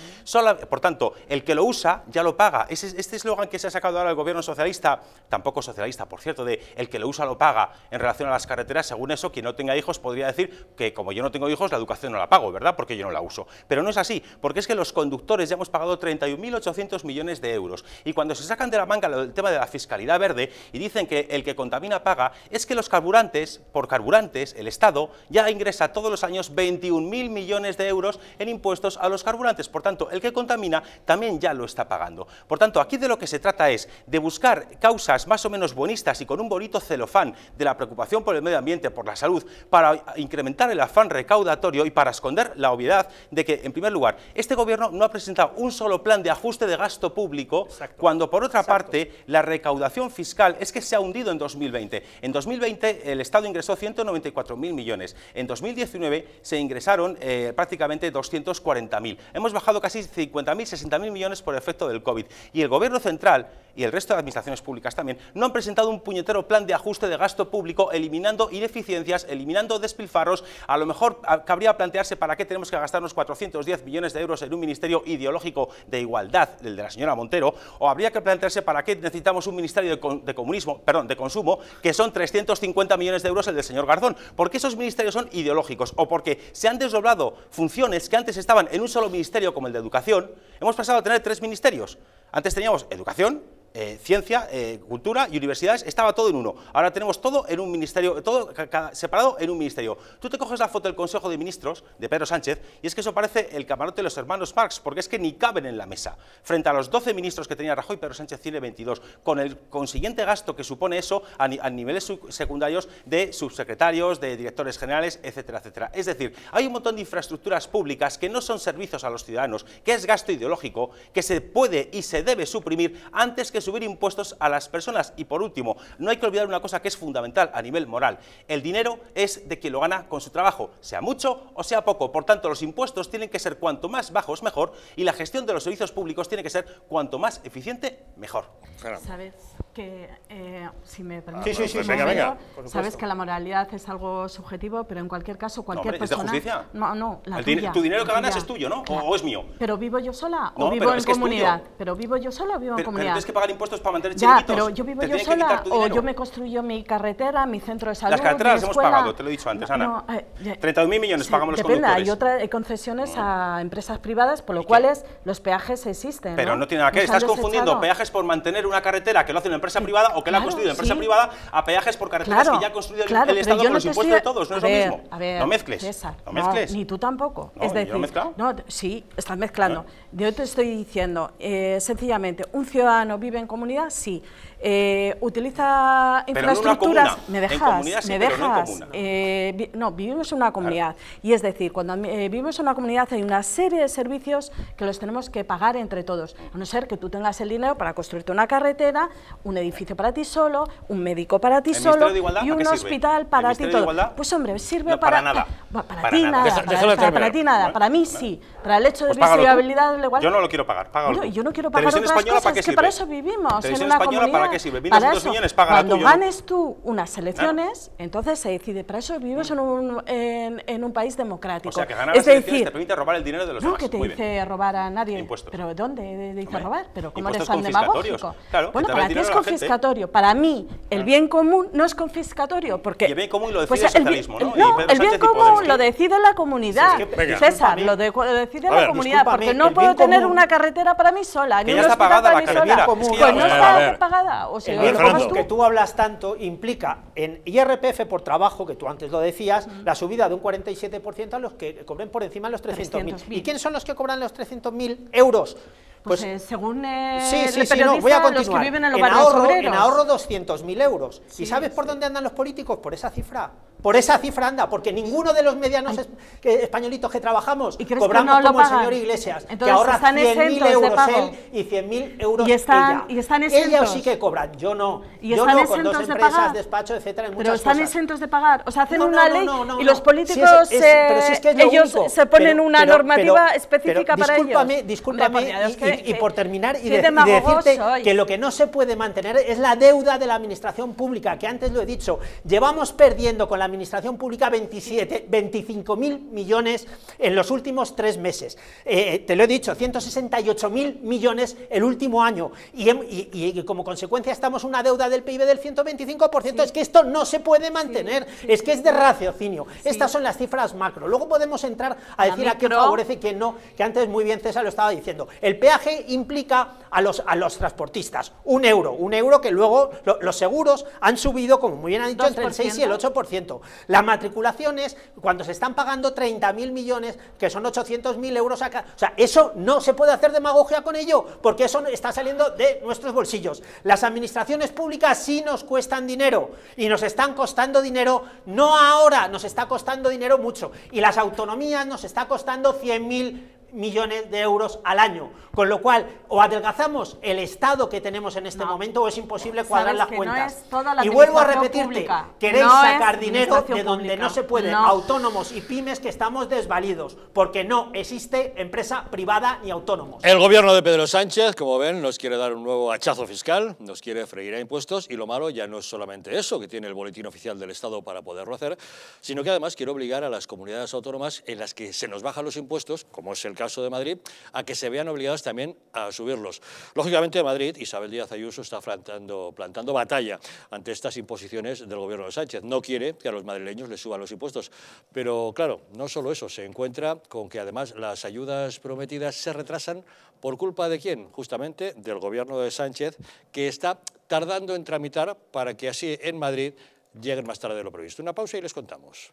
S6: por tanto, el que lo usa ya lo paga. este eslogan que se ha sacado ahora el gobierno socialista, tampoco socialista, por cierto, de el que lo usa lo paga en relación a las carreteras, según eso, quien no tenga hijos podría decir que como yo no tengo hijos, la educación no la pago, ¿verdad? Porque yo no la uso. Pero no es así, porque es que los conductores ya hemos pagado 31.800 millones de euros. Y cuando se sacan de la manga el tema de la fiscalidad verde y dicen que el que contamina paga, es que los carburantes, por carburante, el Estado ya ingresa todos los años 21.000 millones de euros en impuestos a los carburantes. Por tanto, el que contamina también ya lo está pagando. Por tanto, aquí de lo que se trata es de buscar causas más o menos bonistas y con un bonito celofán de la preocupación por el medio ambiente, por la salud, para incrementar el afán recaudatorio y para esconder la obviedad de que, en primer lugar, este gobierno no ha presentado un solo plan de ajuste de gasto público, cuando por otra parte la recaudación fiscal es que se ha hundido en 2020. En 2020 el Estado ingresó 190 194.000 millones. En 2019 se ingresaron eh, prácticamente 240.000. Hemos bajado casi 50.000, 60.000 millones por efecto del COVID. Y el Gobierno Central y el resto de administraciones públicas también, no han presentado un puñetero plan de ajuste de gasto público, eliminando ineficiencias, eliminando despilfarros. A lo mejor ah, cabría plantearse para qué tenemos que gastarnos 410 millones de euros en un ministerio ideológico de igualdad, el de la señora Montero, o habría que plantearse para qué necesitamos un ministerio de, comunismo, perdón, de consumo, que son 350 millones de euros el del señor Garzón, porque esos ministerios son ideológicos o porque se han desdoblado funciones que antes estaban en un solo ministerio como el de educación, hemos pasado a tener tres ministerios. Antes teníamos educación, eh, ciencia, eh, cultura y universidades, estaba todo en uno. Ahora tenemos todo en un ministerio, todo separado en un ministerio. Tú te coges la foto del Consejo de Ministros de Pedro Sánchez y es que eso parece el camarote de los hermanos Marx, porque es que ni caben en la mesa. Frente a los 12 ministros que tenía Rajoy, Pedro Sánchez tiene 22, con el consiguiente gasto que supone eso a, a niveles secundarios de subsecretarios, de directores generales, etcétera, etcétera. Es decir, hay un montón de infraestructuras públicas que no son servicios a los ciudadanos, que es gasto ideológico, que se puede y se debe suprimir antes que subir impuestos a las personas. Y por último, no hay que olvidar una cosa que es fundamental a nivel moral. El dinero es de quien lo gana con su trabajo, sea mucho o sea poco. Por tanto, los impuestos tienen que ser cuanto más bajos mejor y la gestión de los servicios públicos tiene que ser cuanto más eficiente mejor
S2: que, eh, si me permites, sí,
S6: venga, venga, sabes que la
S2: moralidad es algo subjetivo, pero en cualquier caso, cualquier persona... ¿Es de justicia? No, no, la tuya, Tu dinero que ganas es
S6: tuyo, ¿no? O, es mío.
S2: ¿Pero vivo yo sola o vivo en comunidad? ¿Pero vivo yo sola o vivo en comunidad? Pero tienes que
S6: pagar impuestos para mantener ya, pero yo vivo yo sola o yo me
S2: construyo mi carretera, mi centro de salud, Las carreteras las hemos pagado, te lo
S6: he dicho antes, Ana. Eh, 32.000 millones pagamos los depende, conductores.
S2: hay eh, concesiones mm. a empresas privadas, por lo cual los peajes existen, Pero no tiene nada que ver, estás confundiendo
S6: peajes por mantener una carretera que lo hacen empresas empresa privada o que la ha construido empresa privada a peajes por carreteras que ya ha construido el Estado con no impuestos de todos. No es lo mismo. no mezcles. no mezcles.
S2: ni tú tampoco. No, es decir, yo no, sí, estás mezclando. Yo te estoy diciendo, eh, sencillamente, ¿un ciudadano vive en comunidad? Sí. Eh, utiliza infraestructuras, me dejas, me dejas, eh, no, vivimos en una comunidad y es decir, cuando eh, vivimos en una comunidad hay una serie de servicios que los tenemos que pagar entre todos, a no ser que tú tengas el dinero para construirte una carretera, un edificio para ti solo, un médico para ti solo y un hospital para ti todo. Pues hombre, sirve para, para, nada,
S6: para, ti nada, Para, ti
S2: nada, para mí sí, para el hecho de pues visibilidad Yo no lo quiero
S6: pagar, Yo no quiero pagar otras cosas, que para eso
S2: vivimos en una
S6: comunidad ¿Para sirve?
S2: eso, cuando ganes tú unas elecciones, entonces se decide. Para eso vives mm. en un, en, un país democrático. O sea, que ganar es te permite
S6: robar el dinero de los no demás. No que te dice
S2: robar a nadie. ¿Pero dónde dice robar? ¿Pero cómo eres tan demagógico? bueno, ¿para ti es confiscatorio? Para mí, el bien común no es confiscatorio. Porque, y el bien común lo pues decide el socialismo, ¿no? el bien común lo decide la comunidad. César, lo decide la comunidad. Porque no puedo tener una carretera para mí sola, ni una hospital para mí sola. Pues no está pagada el riesgo que
S5: tú hablas tanto implica en IRPF por trabajo, que tú antes lo decías, la subida de un 47% a los que cobren por encima de los 300.000. ¿Y quiénes son los que cobran los 300.000 euros? Pues, pues eh, según
S2: eh, el sí, voy a continuar. los que viven en los barrios ahorro, En ahorro
S5: 200.000 euros. ¿Y sabes por dónde andan los políticos? Por esa cifra. Por esa cifra anda, porque ninguno de los medianos españolitos que trabajamos cobramos que como el señor Iglesias, Entonces, que ahorra 100.000 euros él y 100.000 euros y están, ella. Y sí que cobran, yo
S2: no. ¿Y yo están no, con dos de empresas, pagar? despacho, etcétera, en Pero están exentos de pagar. O sea, hacen una ley y los políticos, ellos se ponen una normativa específica para ellos. Discúlpame,
S5: discúlpame, y, por terminar, y, decirte que lo que no se puede mantener es la deuda de la administración pública, que antes lo he dicho, llevamos perdiendo con la administración pública 27, 25 mil millones en los últimos tres meses. Eh, eh, te lo he dicho, 168 mil millones el último año. Y, como consecuencia estamos una deuda del PIB del 125%. Es que esto no se puede mantener. Es que es de raciocinio. Estas son las cifras macro. Luego podemos entrar a decir a quién favorece y quién no, que antes muy bien César lo estaba diciendo. El peaje implica a los, a los transportistas un euro, un euro que luego los seguros han subido, como muy bien ha dicho, entre el 6 y el 8%. Las matriculaciones, cuando se están pagando 30.000 millones, que son 800.000 euros acá, o sea, eso no se puede hacer demagogia con ello, porque eso está saliendo de nuestros bolsillos. Las administraciones públicas sí nos cuestan dinero y nos están costando dinero, no ahora, nos está costando dinero mucho. Y las autonomías nos está costando 100.000 millones de euros al año. Con lo cual, o adelgazamos el estado que tenemos en este momento o es imposible cuadrar las cuentas.
S2: y vuelvo a repetirte,
S5: queréis sacar dinero de donde no se puede, autónomos y pymes que estamos desvalidos, porque no existe empresa privada ni
S1: autónomos. El gobierno de Pedro Sánchez, como ven, nos quiere dar un nuevo hachazo fiscal, nos quiere freír a impuestos y lo malo ya no es solamente eso, que tiene el boletín oficial del Estado para poderlo hacer, sino que además quiere obligar a las comunidades autónomas en las que se nos bajan los impuestos, como es el caso caso de Madrid, a que se vean obligados también a subirlos. Lógicamente Madrid, Isabel Díaz Ayuso está plantando, plantando batalla ante estas imposiciones del gobierno de Sánchez. No quiere que a los madrileños les suban los impuestos, pero claro, no solo eso, se encuentra con que además las ayudas prometidas se retrasan por culpa de quién? Justamente del gobierno de Sánchez, que está tardando en tramitar para que así en Madrid lleguen más tarde de lo previsto. Una pausa y les contamos.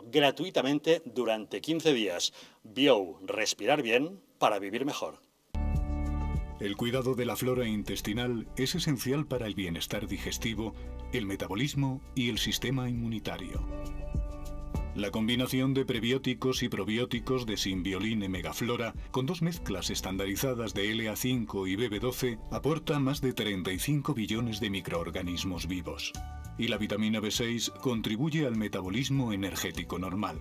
S1: gratuitamente durante 15 días. Bio, respirar bien para vivir mejor.
S7: El cuidado de la flora intestinal es esencial para el bienestar digestivo, el metabolismo y el sistema inmunitario. La combinación de prebióticos y probióticos de Simbioline Megaflora, con dos mezclas estandarizadas de LA5 y BB12, aporta más de 35 billones de microorganismos vivos. Y la vitamina B6 contribuye al metabolismo energético normal.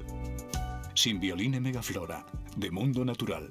S7: Simbioline Megaflora, de Mundo Natural.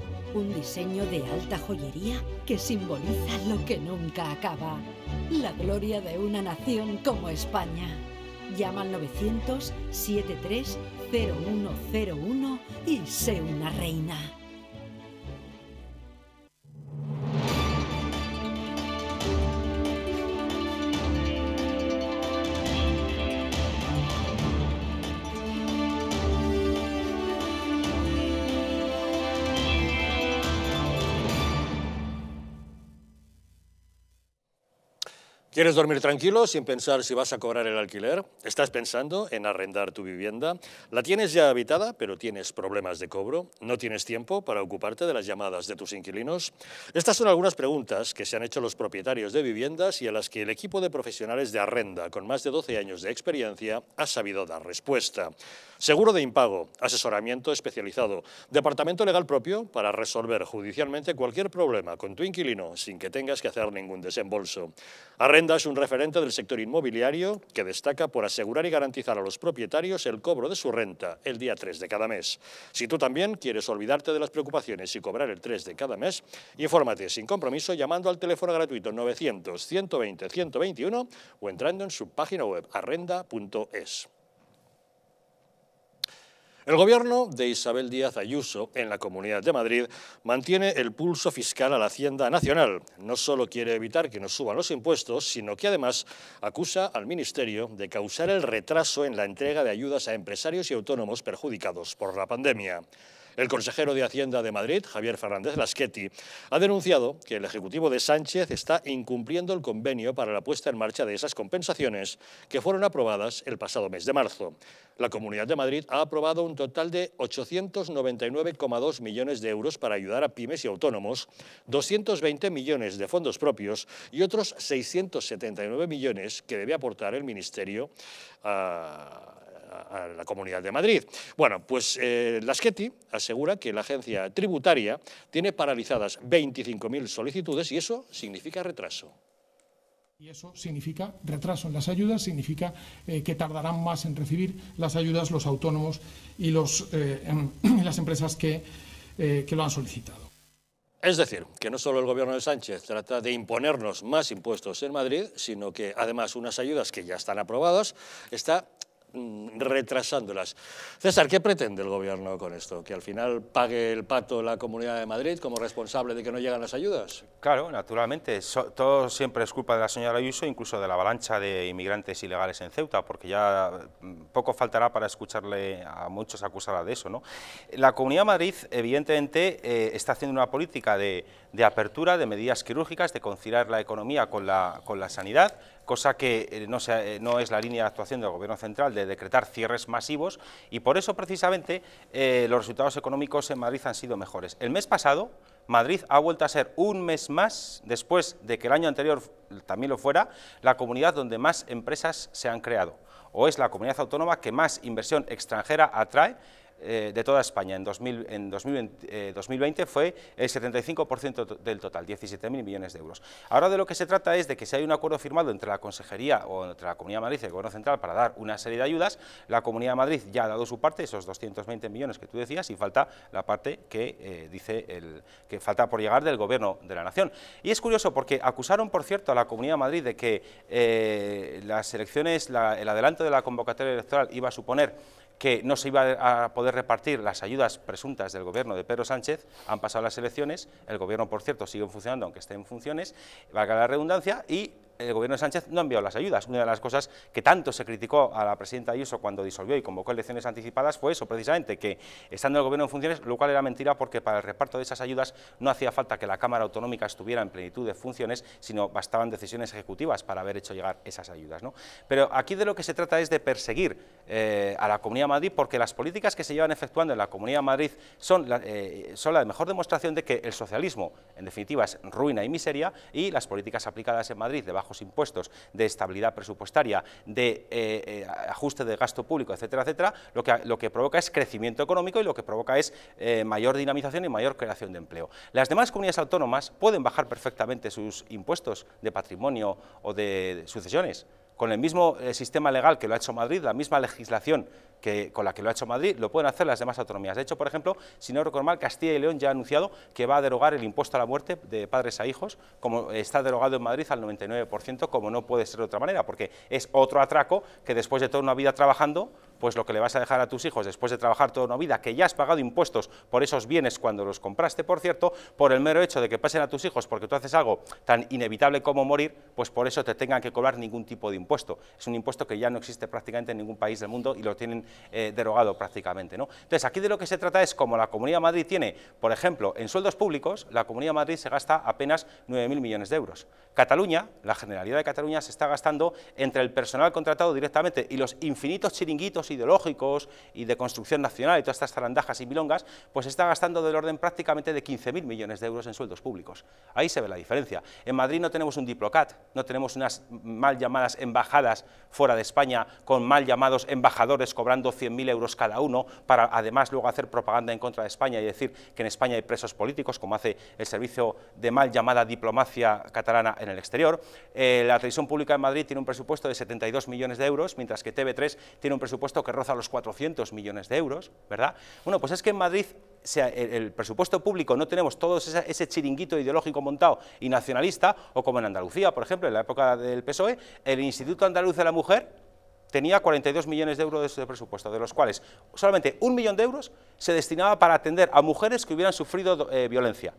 S3: Un diseño de alta joyería que simboliza lo que nunca acaba. La gloria de una nación como España. Llama al 900 730101 y sé una reina.
S1: ¿Quieres dormir tranquilo sin pensar si vas a cobrar el alquiler? ¿Estás pensando en arrendar tu vivienda? ¿La tienes ya habitada pero tienes problemas de cobro? ¿No tienes tiempo para ocuparte de las llamadas de tus inquilinos? Estas son algunas preguntas que se han hecho los propietarios de viviendas y a las que el equipo de profesionales de arrenda con más de 12 años de experiencia ha sabido dar respuesta. Seguro de impago, asesoramiento especializado, departamento legal propio para resolver judicialmente cualquier problema con tu inquilino sin que tengas que hacer ningún desembolso. Arrenda es un referente del sector inmobiliario que destaca por asegurar y garantizar a los propietarios el cobro de su renta el día 3 de cada mes. Si tú también quieres olvidarte de las preocupaciones y cobrar el 3 de cada mes, infórmate sin compromiso llamando al teléfono gratuito 900 120 121 o entrando en su página web arrenda.es. El gobierno de Isabel Díaz Ayuso en la Comunidad de Madrid mantiene el pulso fiscal a la Hacienda Nacional. No solo quiere evitar que nos suban los impuestos, sino que además acusa al Ministerio de causar el retraso en la entrega de ayudas a empresarios y autónomos perjudicados por la pandemia. El consejero de Hacienda de Madrid, Javier Fernández Laschetti, ha denunciado que el Ejecutivo de Sánchez está incumpliendo el convenio para la puesta en marcha de esas compensaciones que fueron aprobadas el pasado mes de marzo. La Comunidad de Madrid ha aprobado un total de 899,2 millones de euros para ayudar a pymes y autónomos, 220 millones de fondos propios y otros 679 millones que debe aportar el Ministerio a a, la Comunidad de Madrid. Bueno, pues eh, Laschetti asegura que la agencia tributaria tiene paralizadas 25.000 solicitudes y eso significa retraso.
S7: Y eso significa retraso en las ayudas, significa eh, que tardarán más en recibir las ayudas los autónomos y los, eh, em, las empresas que, eh, que lo han solicitado.
S1: Es decir, que no solo el gobierno de Sánchez trata de imponernos más impuestos en Madrid, sino que además unas ayudas que ya están aprobadas está Mm, retrasándolas.
S6: César, ¿qué pretende el gobierno con esto? ¿Que al
S1: final pague el pato la Comunidad de Madrid como responsable de que no llegan las ayudas?
S6: Claro, naturalmente. todo siempre es culpa de la señora Ayuso, incluso de la avalancha de inmigrantes ilegales en Ceuta, porque ya mm, poco faltará para escucharle a muchos acusarla de eso. ¿no? La Comunidad de Madrid, evidentemente, eh, está haciendo una política de, apertura, de medidas quirúrgicas, de conciliar la economía con la sanidad, cosa que eh, eh, no, es la línea de actuación del Gobierno central de decretar cierres masivos y por eso precisamente eh, los resultados económicos en Madrid han sido mejores. El mes pasado Madrid ha vuelto a ser un mes más, después de que el año anterior también lo fuera, la comunidad donde más empresas se han creado o es la comunidad autónoma que más inversión extranjera atrae eh, de toda España en, 2020, eh, fue el 75% del total, 17.000 millones de euros. Ahora de lo que se trata es de que si hay un acuerdo firmado entre la Consejería o entre la Comunidad de Madrid y el Gobierno Central para dar una serie de ayudas, la Comunidad de Madrid ya ha dado su parte, esos 220 millones que tú decías, y falta la parte que eh, dice el que falta por llegar del Gobierno de la Nación. Y es curioso porque acusaron, por cierto, a la Comunidad de Madrid de que las elecciones, el adelanto de la convocatoria electoral iba a suponer que no se iba a poder repartir las ayudas presuntas del gobierno de Pedro Sánchez, han pasado las elecciones, el gobierno, por cierto, sigue funcionando, aunque esté en funciones, valga la redundancia, y el gobierno de Sánchez no envió las ayudas. Una de las cosas que tanto se criticó a la presidenta Ayuso cuando disolvió y convocó elecciones anticipadas fue eso, precisamente, que estando el gobierno en funciones, lo cual era mentira porque para el reparto de esas ayudas no hacía falta que la Cámara Autonómica estuviera en plenitud de funciones, sino bastaban decisiones ejecutivas para haber hecho llegar esas ayudas. Pero aquí de lo que se trata es de perseguir eh, a la Comunidad de Madrid porque las políticas que se llevan efectuando en la Comunidad de Madrid son la, eh, son la mejor demostración de que el socialismo, en definitiva, es ruina y miseria y las políticas aplicadas en Madrid debajo impuestos, de estabilidad presupuestaria, de eh, eh, ajuste de gasto público, etcétera, etcétera, lo que, provoca es crecimiento económico y lo que provoca es eh, mayor dinamización y mayor creación de empleo. Las demás comunidades autónomas pueden bajar perfectamente sus impuestos de patrimonio o de sucesiones, con el mismo eh, sistema legal que lo ha hecho Madrid, la misma legislación que, con la que lo ha hecho Madrid, lo pueden hacer las demás autonomías. De hecho, por ejemplo, si no recuerdo mal, Castilla y León ya ha anunciado que va a derogar el impuesto a la muerte de padres a hijos, como está derogado en Madrid al 99%, como no puede ser de otra manera, porque es otro atraco que después de toda una vida trabajando, pues lo que le vas a dejar a tus hijos después de trabajar toda una vida, que ya has pagado impuestos por esos bienes cuando los compraste, por cierto, por el mero hecho de que pasen a tus hijos porque tú haces algo tan inevitable como morir, pues por eso te tengan que cobrar ningún tipo de impuesto. Es un impuesto que ya no existe prácticamente en ningún país del mundo y lo tienen eh, derogado prácticamente. ¿no? Entonces, aquí de lo que se trata es como la Comunidad de Madrid tiene, por ejemplo, en sueldos públicos, la Comunidad de Madrid se gasta apenas 9.000 millones de euros. Cataluña, la Generalidad de Cataluña, se está gastando entre el personal contratado directamente y los infinitos chiringuitos ideológicos y de construcción nacional y todas estas zarandajas y milongas, pues está gastando del orden prácticamente de 15.000 millones de euros en sueldos públicos. Ahí se ve la diferencia. En Madrid no tenemos un diplocat, no tenemos unas mal llamadas embajadas fuera de España con mal llamados embajadores cobrando 100.000 euros cada uno para además luego hacer propaganda en contra de España y decir que en España hay presos políticos, como hace el servicio de mal llamada diplomacia catalana en el exterior. Eh, la televisión pública en Madrid tiene un presupuesto de 72 millones de euros, mientras que TV3 tiene un presupuesto que roza los 400 millones de euros, ¿verdad? Bueno, pues es que en Madrid el, presupuesto público no tenemos todo ese, chiringuito ideológico montado y nacionalista, o como en Andalucía, por ejemplo, en la época del PSOE, el Instituto Andaluz de la Mujer tenía 42 millones de euros de presupuesto, de los cuales solamente un millón de euros se destinaba para atender a mujeres que hubieran sufrido eh, violencia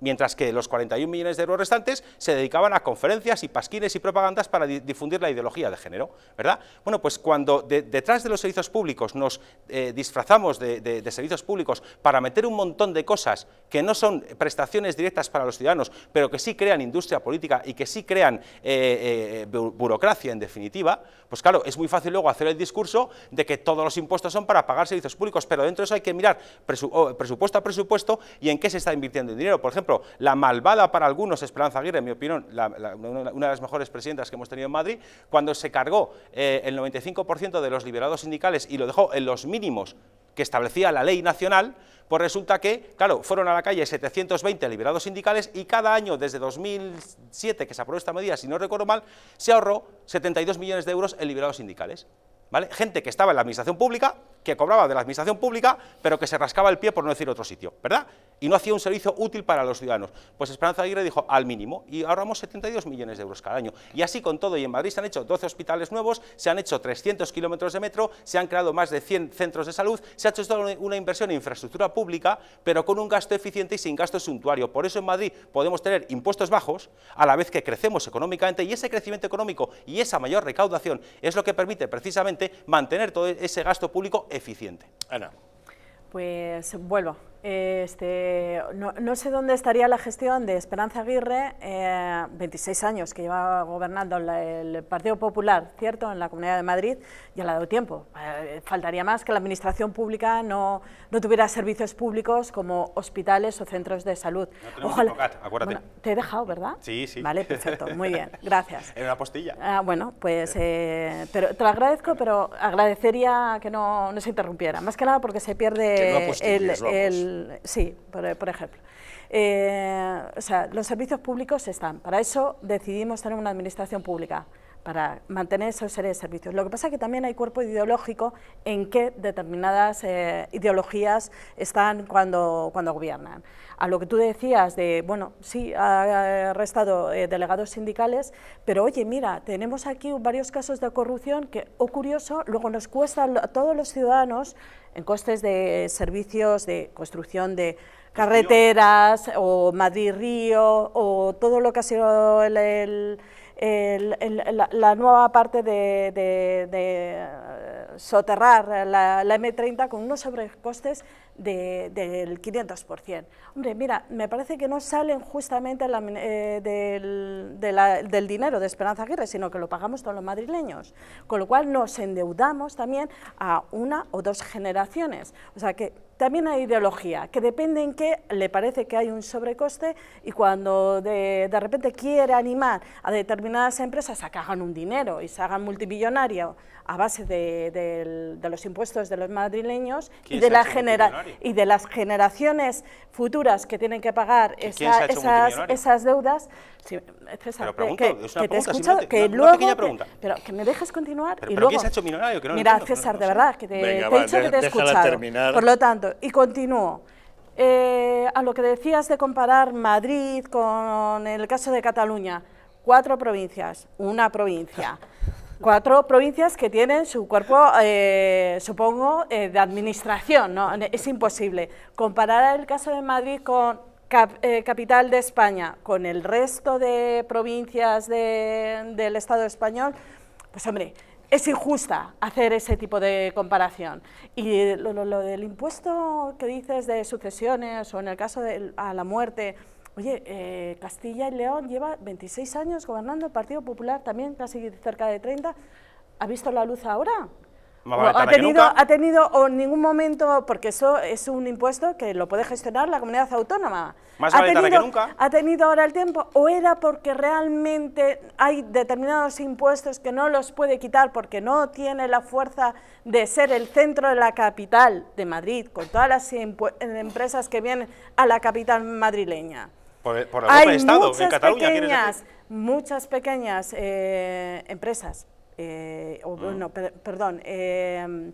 S6: mientras que los 41 millones de euros restantes se dedicaban a conferencias y pasquines y propagandas para difundir la ideología de género, ¿verdad? Bueno, pues cuando detrás de los servicios públicos nos eh, disfrazamos de, servicios públicos para meter un montón de cosas que no son prestaciones directas para los ciudadanos, pero que sí crean industria política y que sí crean eh, eh, burocracia en definitiva, pues claro, es muy fácil luego hacer el discurso de que todos los impuestos son para pagar servicios públicos, pero dentro de eso hay que mirar presupuesto a presupuesto y en qué se está invirtiendo el dinero. Por ejemplo, la malvada para algunos Esperanza Aguirre, en mi opinión, una de las mejores presidentas que hemos tenido en Madrid, cuando se cargó eh, el 95% de los liberados sindicales y lo dejó en los mínimos que establecía la ley nacional, pues resulta que, claro, fueron a la calle 720 liberados sindicales y cada año desde 2007 que se aprobó esta medida, si no recuerdo mal, se ahorró 72 millones de euros en liberados sindicales. ¿Vale? Gente que estaba en la administración pública, que cobraba de la administración pública, pero que se rascaba el pie por no decir otro sitio, ¿verdad? y no hacía un servicio útil para los ciudadanos. Pues Esperanza Aguirre dijo, al mínimo, y ahorramos 72 millones de euros cada año. Y así con todo, y en Madrid se han hecho 12 hospitales nuevos, se han hecho 300 kilómetros de metro, se han creado más de 100 centros de salud, se ha hecho toda una inversión en infraestructura pública, pero con un gasto eficiente y sin gasto suntuario. Por eso en Madrid podemos tener impuestos bajos, a la vez que crecemos económicamente, y ese crecimiento económico y esa mayor recaudación es lo que permite precisamente mantener todo ese gasto público eficiente. Ana.
S2: Pues vuelvo este, no, sé dónde estaría la gestión de Esperanza Aguirre, 26 eh, años que lleva gobernando el Partido Popular, ¿cierto?, en la Comunidad de Madrid, ya le ha dado tiempo. Eh, faltaría más que la administración pública no, no, tuviera servicios públicos como hospitales o centros de salud. acuérdate. te he dejado, ¿verdad?
S6: Sí, sí. Vale, perfecto, muy
S2: bien, gracias.
S6: En una postilla.
S2: Ah, bueno, pues eh, pero, te lo agradezco, pero agradecería que no, se interrumpiera, más que nada porque se pierde el sí, por, ejemplo. Eh, o sea, los servicios públicos están. Para eso decidimos tener una administración pública para mantener esos serie de servicios. Lo que pasa es que también hay cuerpo ideológico en que determinadas eh, ideologías están cuando, cuando gobiernan. A lo que tú decías de, bueno, sí, ha arrestado eh, delegados sindicales, pero oye, mira, tenemos aquí varios casos de corrupción que, o oh, curioso, luego nos cuesta a todos los ciudadanos en costes de servicios de construcción de carreteras o Madrid-Río o todo lo que ha sido el la, nueva parte de, de, de eh, soterrar la, M30 con unos sobrecostes de, del 500%. Hombre, mira, me parece que no salen justamente eh, del, del, dinero de Esperanza Aguirre, sino que lo pagamos todos los madrileños, con lo cual nos endeudamos también a una o dos generaciones. O sea que también hay ideología, que depende en qué le parece que hay un sobrecoste y cuando de, de repente quiere animar a determinadas empresas a que hagan un dinero y se hagan multimillonarios a base de, los impuestos de los madrileños y de, las generaciones futuras que tienen que pagar esas, esas deudas, César, este, que, te he escuchado, que luego, pero que me dejes continuar y luego... mira, César, de verdad, que te, he dicho que te he escuchado. Por lo tanto, y continúo. Eh, a lo que decías de comparar Madrid con el caso de Cataluña, cuatro provincias, una provincia. cuatro provincias que tienen su cuerpo, eh, supongo, eh, de administración. ¿no? Es imposible. Comparar el caso de Madrid con eh, capital de España con el resto de provincias del Estado español, pues hombre, es injusta hacer ese tipo de comparación. Y lo, del impuesto que dices de sucesiones o en el caso de a la muerte, oye, eh, Castilla y León lleva 26 años gobernando el Partido Popular, también casi cerca de 30, ¿ha visto la luz ahora?
S6: ha, tenido, ha
S2: tenido o en ningún momento, porque eso es un impuesto que lo puede gestionar la comunidad autónoma.
S6: Más ha tenido, nunca.
S2: ¿Ha tenido ahora el tiempo o era porque realmente hay determinados impuestos que no los puede quitar porque no tiene la fuerza de ser el centro de la capital de Madrid, con todas las empresas que vienen a la capital madrileña?
S6: Por, hay Estado, muchas en Cataluña. Pequeñas,
S2: muchas pequeñas eh, empresas eh, o, mm. bueno, perdón, em,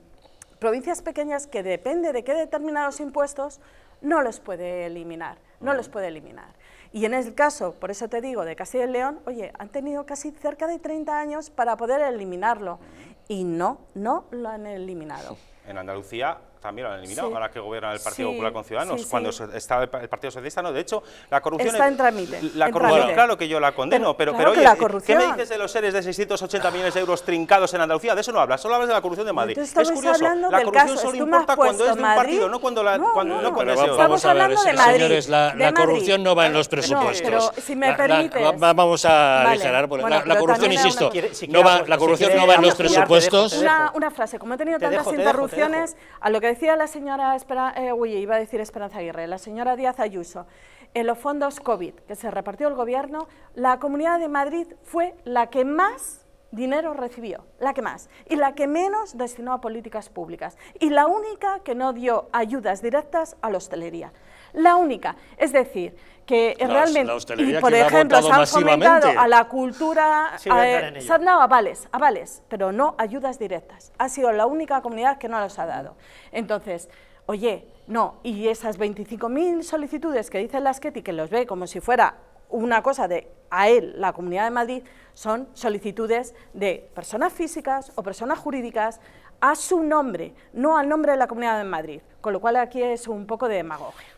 S2: provincias pequeñas que depende de qué determinados impuestos no los puede eliminar, no mm. los puede eliminar. Y en el caso, por eso te digo, de Castilla y León, oye, han tenido casi cerca de 30 años para poder eliminarlo mm. y no, no lo han eliminado.
S6: En Andalucía también lo han eliminado, ahora que gobierna el Partido Popular con Ciudadanos, cuando estaba el Partido Socialista, no, de hecho, la corrupción... Está en trámite. La corrupción, claro que yo la condeno, pero, pero, oye, ¿qué me dices de los seres de 680 millones de euros trincados en Andalucía? De eso no hablas, solo hablas de la corrupción de Madrid. Es curioso, la corrupción solo importa cuando es de un partido, no cuando la... No, cuando, no, no vamos, a ver, de Madrid, señores, la, corrupción
S1: no va en los presupuestos. pero si me permites... vamos a la corrupción, insisto, no va, la corrupción no va en los presupuestos.
S2: Una frase, como he tenido tantas interrupciones, a lo que decía la señora, Espera, eh, iba a decir Esperanza Aguirre, la señora Díaz Ayuso, en los fondos COVID que se repartió el gobierno, la Comunidad de Madrid fue la que más dinero recibió, la que más, y la que menos destinó a políticas públicas, y la única que no dio ayudas directas a la hostelería. La única, es decir, que realmente, por ejemplo, se han fomentado a la cultura, eh, se han dado avales, avales, pero no ayudas directas. Ha sido la única comunidad que no los ha dado. Entonces, oye, no, y esas 25.000 solicitudes que dice Lasqueti, que los ve como si fuera una cosa de a él, la Comunidad de Madrid, son solicitudes de personas físicas o personas jurídicas a su nombre, no al nombre de la Comunidad de Madrid, con lo cual aquí es un poco de demagogia.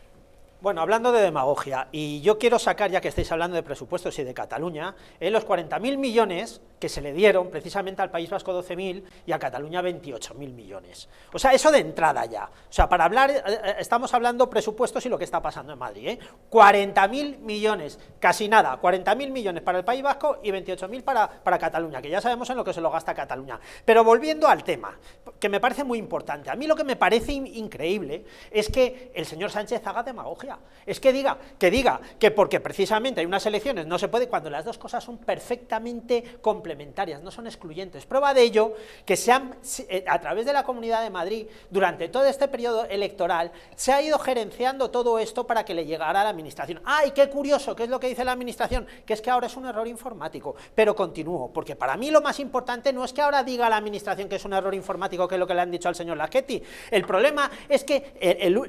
S5: Bueno, hablando de demagogia, y yo quiero sacar, ya que estáis hablando de presupuestos y de Cataluña, en eh, los 40.000 millones que se le dieron precisamente al País Vasco 12.000 y a Cataluña 28.000 millones. O sea, eso de entrada ya. O sea, para hablar, eh, eh, estamos hablando presupuestos y lo que está pasando en Madrid. 40.000 ¿eh? millones, casi nada, 40.000 millones para el País Vasco y 28.000 para, para Cataluña, que ya sabemos en lo que se lo gasta Cataluña. Pero volviendo al tema, que me parece muy importante. A mí lo que me parece increíble es que el señor Sánchez haga demagogia. Es que diga, que diga que porque precisamente hay unas elecciones no se puede, cuando las dos cosas son perfectamente complementarias no son excluyentes. Prueba de ello que se han, eh, a través de la Comunidad de Madrid, durante todo este periodo electoral, se ha ido gerenciando todo esto para que le llegara a la Administración. ¡Ay, qué curioso! ¿Qué es lo que dice la Administración? Que es que ahora es un error informático. Pero continúo, porque para mí lo más importante no es que ahora diga la Administración que es un error informático, que es lo que le han dicho al señor Lachetti. El problema es que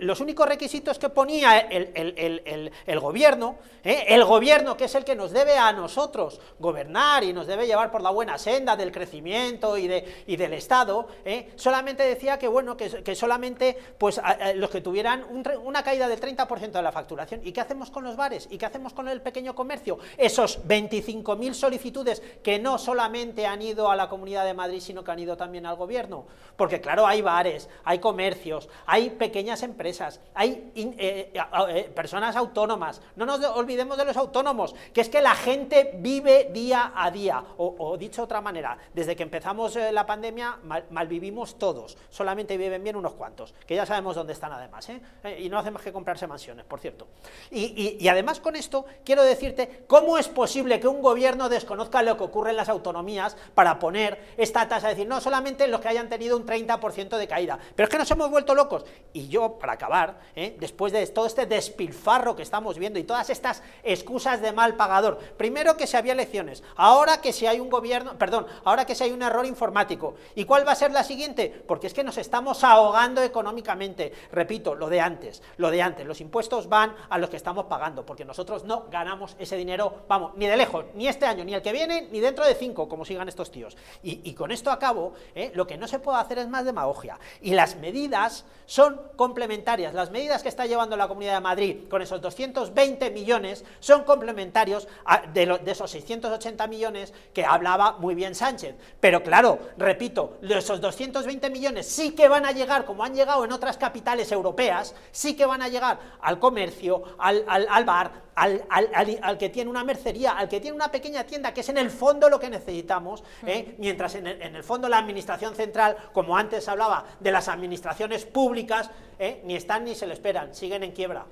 S5: los únicos requisitos que ponía el, gobierno, ¿eh? el gobierno que es el que nos debe a nosotros gobernar y nos debe llevar por la buena senda del crecimiento y, de, y del Estado, ¿eh? solamente decía que, bueno, que, solamente pues, los que tuvieran una caída del 30% de la facturación. ¿Y qué hacemos con los bares? ¿Y qué hacemos con el pequeño comercio? Esos 25.000 solicitudes que no solamente han ido a la Comunidad de Madrid, sino que han ido también al gobierno. Porque claro, hay bares, hay comercios, hay pequeñas empresas, hay eh, eh, personas autónomas. No nos olvidemos de los autónomos, que es que la gente vive día a día, o o dicho de otra manera, desde que empezamos eh, la pandemia mal, malvivimos todos, solamente viven bien unos cuantos, que ya sabemos dónde están además, ¿eh? eh y no hacen más que comprarse mansiones, por cierto. Y, además con esto quiero decirte cómo es posible que un gobierno desconozca lo que ocurre en las autonomías para poner esta tasa, es decir, no solamente los que hayan tenido un 30% de caída, pero es que nos hemos vuelto locos. Y yo, para acabar, ¿eh? después de todo este despilfarro que estamos viendo y todas estas excusas de mal pagador, primero que si había elecciones, ahora que si hay un gobierno, perdón, ahora que si hay un error informático. ¿Y cuál va a ser la siguiente? Porque es que nos estamos ahogando económicamente. Repito, lo de antes, lo de antes. Los impuestos van a los que estamos pagando, porque nosotros no ganamos ese dinero, vamos, ni de lejos, ni este año, ni el que viene, ni dentro de cinco, como sigan estos tíos. Y, con esto acabo, ¿eh? lo que no se puede hacer es más demagogia. Y las medidas son complementarias. Las medidas que está llevando la Comunidad de Madrid con esos 220 millones son complementarios de, esos 680 millones que ha hablaba muy bien Sánchez. Pero claro, repito, esos 220 millones sí que van a llegar, como han llegado en otras capitales europeas, sí que van a llegar al comercio, al, bar, al, que tiene una mercería, al que tiene una pequeña tienda, que es en el fondo lo que necesitamos, ¿eh? mm. mientras en el, fondo la administración central, como antes hablaba, de las administraciones públicas, ¿eh? ni están ni se le esperan, siguen en quiebra.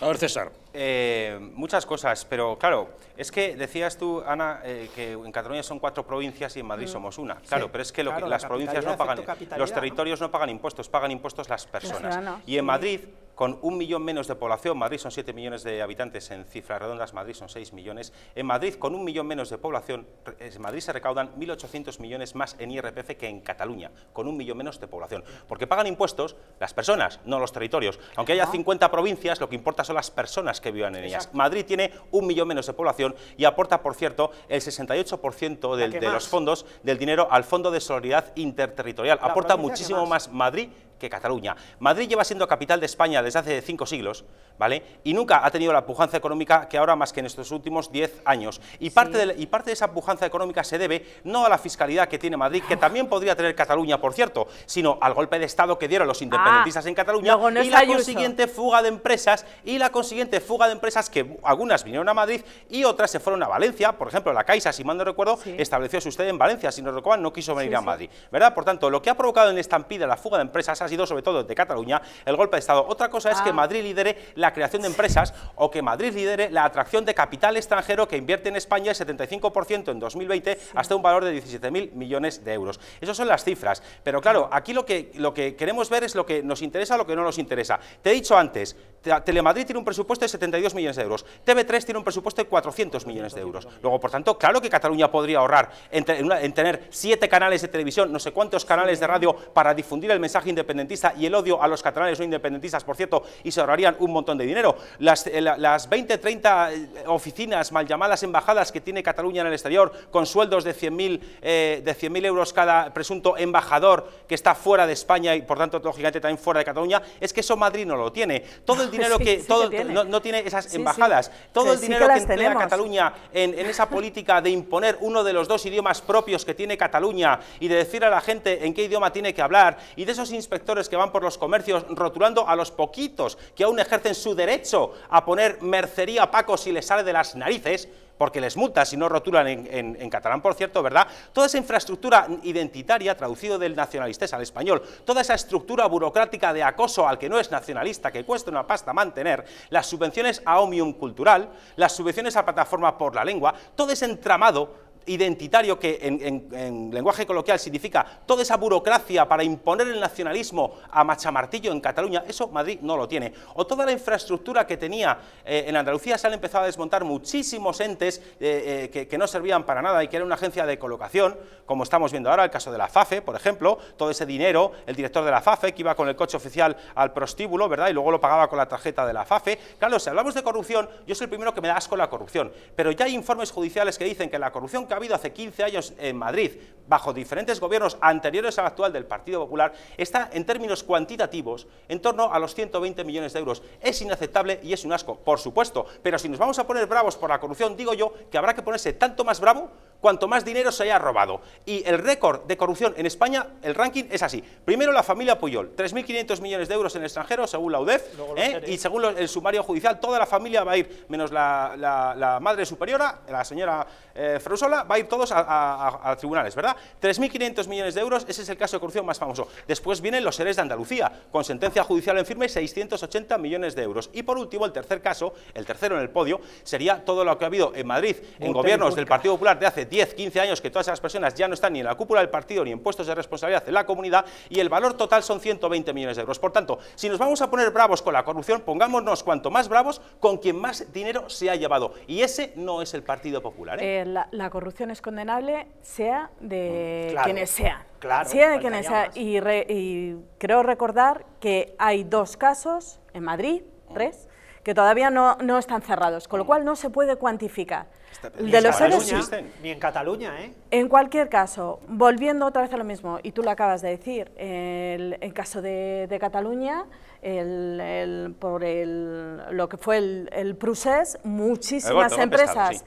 S6: A ver, César. Eh, muchas cosas, pero claro, es que decías tú, Ana, eh, que en Cataluña son cuatro provincias y en Madrid mm. somos una. Claro, pero es que, lo que las provincias no pagan, los territorios ¿no? pagan impuestos, pagan impuestos las personas. y en mm. Madrid con un millón menos de población, Madrid son 7 millones de habitantes en cifras redondas, Madrid son 6 millones, en Madrid con un millón menos de población, en Madrid se recaudan 1.800 millones más en IRPF que en Cataluña, con un millón menos de población, porque pagan impuestos las personas, no los territorios, aunque haya 50 provincias, lo que importa son las personas que vivan en ellas. Madrid tiene un millón menos de población y aporta, por cierto, el 68% del, de los fondos del dinero al Fondo de Solidaridad Interterritorial, aporta muchísimo más Madrid que Cataluña. Madrid lleva siendo capital de España desde hace cinco siglos, ¿vale? Y nunca ha tenido la pujanza económica que ahora más que en estos últimos diez años. Y, parte, de, y parte de esa pujanza económica se debe no a la fiscalidad que tiene Madrid, que también podría tener Cataluña, por cierto, sino al golpe de Estado que dieron los ah, independentistas en Cataluña y la consiguiente fuga de empresas y la consiguiente fuga de empresas que algunas vinieron a Madrid y otras se fueron a Valencia, por ejemplo, la Caixa, si mal no recuerdo, estableció su en Valencia, si no recuerdo, no quiso venir a Madrid, ¿verdad? Por tanto, lo que ha provocado en estampida la fuga de empresas ha sido sobre todo de Cataluña el golpe de Estado. Otra cosa es que ah. Madrid lidere la creación de empresas o que Madrid lidere la atracción de capital extranjero que invierte en España el 75% en 2020 hasta un valor de 17.000 millones de euros. Esas son las cifras. Pero claro, aquí lo que, lo que queremos ver es lo que nos interesa o lo que no nos interesa. Te he dicho antes, Telemadrid tiene un presupuesto de 72 millones de euros, TV3 tiene un presupuesto de 400 millones de euros. Luego, por tanto, claro que Cataluña podría ahorrar en, tener siete canales de televisión, no sé cuántos canales de radio para difundir el mensaje independentista y el odio a los catalanes no independentistas, por cierto, y se ahorrarían un montón de dinero. Las, 20, eh, 30 eh, oficinas, mal llamadas embajadas que tiene Cataluña en el exterior, con sueldos de 100.000 eh, euros cada presunto embajador que está fuera de España y, por tanto, lógicamente también fuera de Cataluña, es que eso Madrid no lo tiene. Todo el que... todo, No, tiene esas embajadas. Todo el dinero que, emplea Cataluña en, esa política de imponer uno de los dos idiomas propios que tiene Cataluña y de decir a la gente en qué idioma tiene que hablar y de esos inspectores que van por los comercios rotulando a los poquitos que aún ejercen su derecho a poner mercería a Paco si le sale de las narices, porque les multa si no rotulan en, catalán, por cierto, ¿verdad? Toda esa infraestructura identitaria, traducido del nacionalista al español, toda esa estructura burocrática de acoso al que no es nacionalista, que cuesta una pasta mantener, las subvenciones a omium Cultural, las subvenciones a Plataforma por la Lengua, todo ese entramado identitario que en, lenguaje coloquial significa toda esa burocracia para imponer el nacionalismo a machamartillo en Cataluña, eso Madrid no lo tiene. O toda la infraestructura que tenía eh, en Andalucía se han empezado a desmontar muchísimos entes eh, eh, que, no servían para nada y que era una agencia de colocación, como estamos viendo ahora, el caso de la FAFE, por ejemplo, todo ese dinero, el director de la FAFE que iba con el coche oficial al prostíbulo, ¿verdad? Y luego lo pagaba con la tarjeta de la FAFE. Claro, si hablamos de corrupción, yo soy el primero que me da asco la corrupción, pero ya hay informes judiciales que dicen que la corrupción que habido hace 15 años en Madrid, bajo diferentes gobiernos anteriores al actual del Partido Popular, está en términos cuantitativos en torno a los 120 millones de euros. Es inaceptable y es un asco, por supuesto, pero si nos vamos a poner bravos por la corrupción, digo yo que habrá que ponerse tanto más bravo cuanto más dinero se haya robado. Y el récord de corrupción en España, el ranking es así. Primero la familia Puyol, 3.500 millones de euros en el extranjero, según la UDEF, ¿eh? y según el sumario judicial, toda la familia va a ir, menos la, madre superiora, la señora eh, Frusola... va a ir todos a, tribunales, ¿verdad? 3.500 millones de euros, ese es el caso de corrupción más famoso. Después vienen los seres de Andalucía, con sentencia judicial en firme, 680 millones de euros. Y por último, el tercer caso, el tercero en el podio, sería todo lo que ha habido en Madrid, en gobiernos del Partido Popular de hace 10, 15 años que todas esas personas ya no están ni en la cúpula del partido ni en puestos de responsabilidad en la comunidad y el valor total son 120 millones de euros. Por tanto, si nos vamos a poner bravos con la corrupción, pongámonos cuanto más bravos con quien más dinero se ha llevado. Y ese no es el Partido Popular. ¿eh? Eh,
S2: la, corrupción es condenable, sea de quien mm, quienes sea
S6: Claro, sea de quienes sea
S2: Y, creo recordar que hay dos casos en Madrid, tres, mm. que todavía no, no están cerrados, con lo mm. cual no se puede cuantificar de los
S5: Ni en Cataluña, ¿eh?
S2: En cualquier caso, volviendo otra vez a lo mismo, y tú lo acabas de decir, el, en caso de, Cataluña, el, el, por lo que fue el, procés, muchísimas empresas...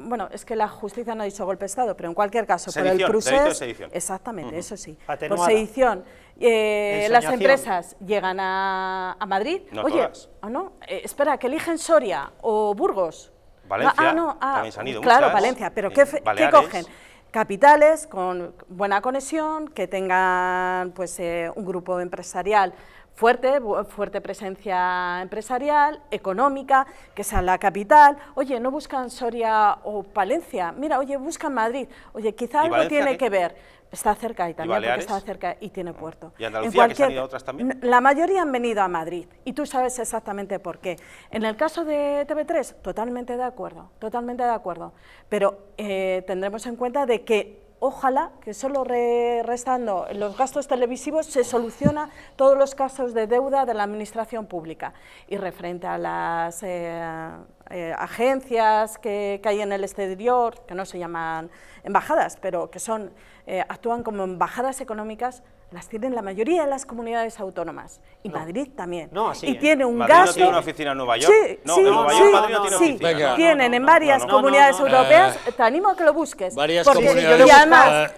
S2: bueno, es que la justicia no ha dicho golpe Estado, pero en cualquier caso, por el procés... Exactamente, eso sí. Por sedición. Eh, las empresas llegan a, Madrid. Oye, no, eh, espera, que eligen Soria o Burgos.
S6: Valencia, ah, no, ah, también se han ido Claro, Valencia, pero eh, ¿qué, cogen?
S2: capitales con buena conexión, que tengan pues, eh, un grupo empresarial fuerte, fuerte presencia empresarial, económica, que sea la capital. Oye, no buscan Soria o Palencia, mira, oye, buscan Madrid. Oye, quizá algo tiene que ver Está cerca ¿Y porque está cerca y tiene ah. puerto. ¿Y Andalucía, que otras también? La mayoría han venido a Madrid, y tú sabes exactamente por qué. En el caso de TV3, totalmente de acuerdo, totalmente de acuerdo, pero eh, tendremos en cuenta de que ojalá que solo restando los gastos televisivos se soluciona todos los casos de deuda de la administración pública. Y referente a las... Eh, eh, agencias que, hay en el exterior, que no se llaman embajadas, pero que son, eh, actúan como embajadas económicas las tienen la mayoría de las comunidades autónomas y Madrid también. y tiene un Madrid gasto. No tiene una oficina en Nueva York. Sí, no, sí, York, sí, sí. Tienen en varias comunidades eh, europeas. Eh, te animo a que lo busques. Varias
S1: comunidades. Y además,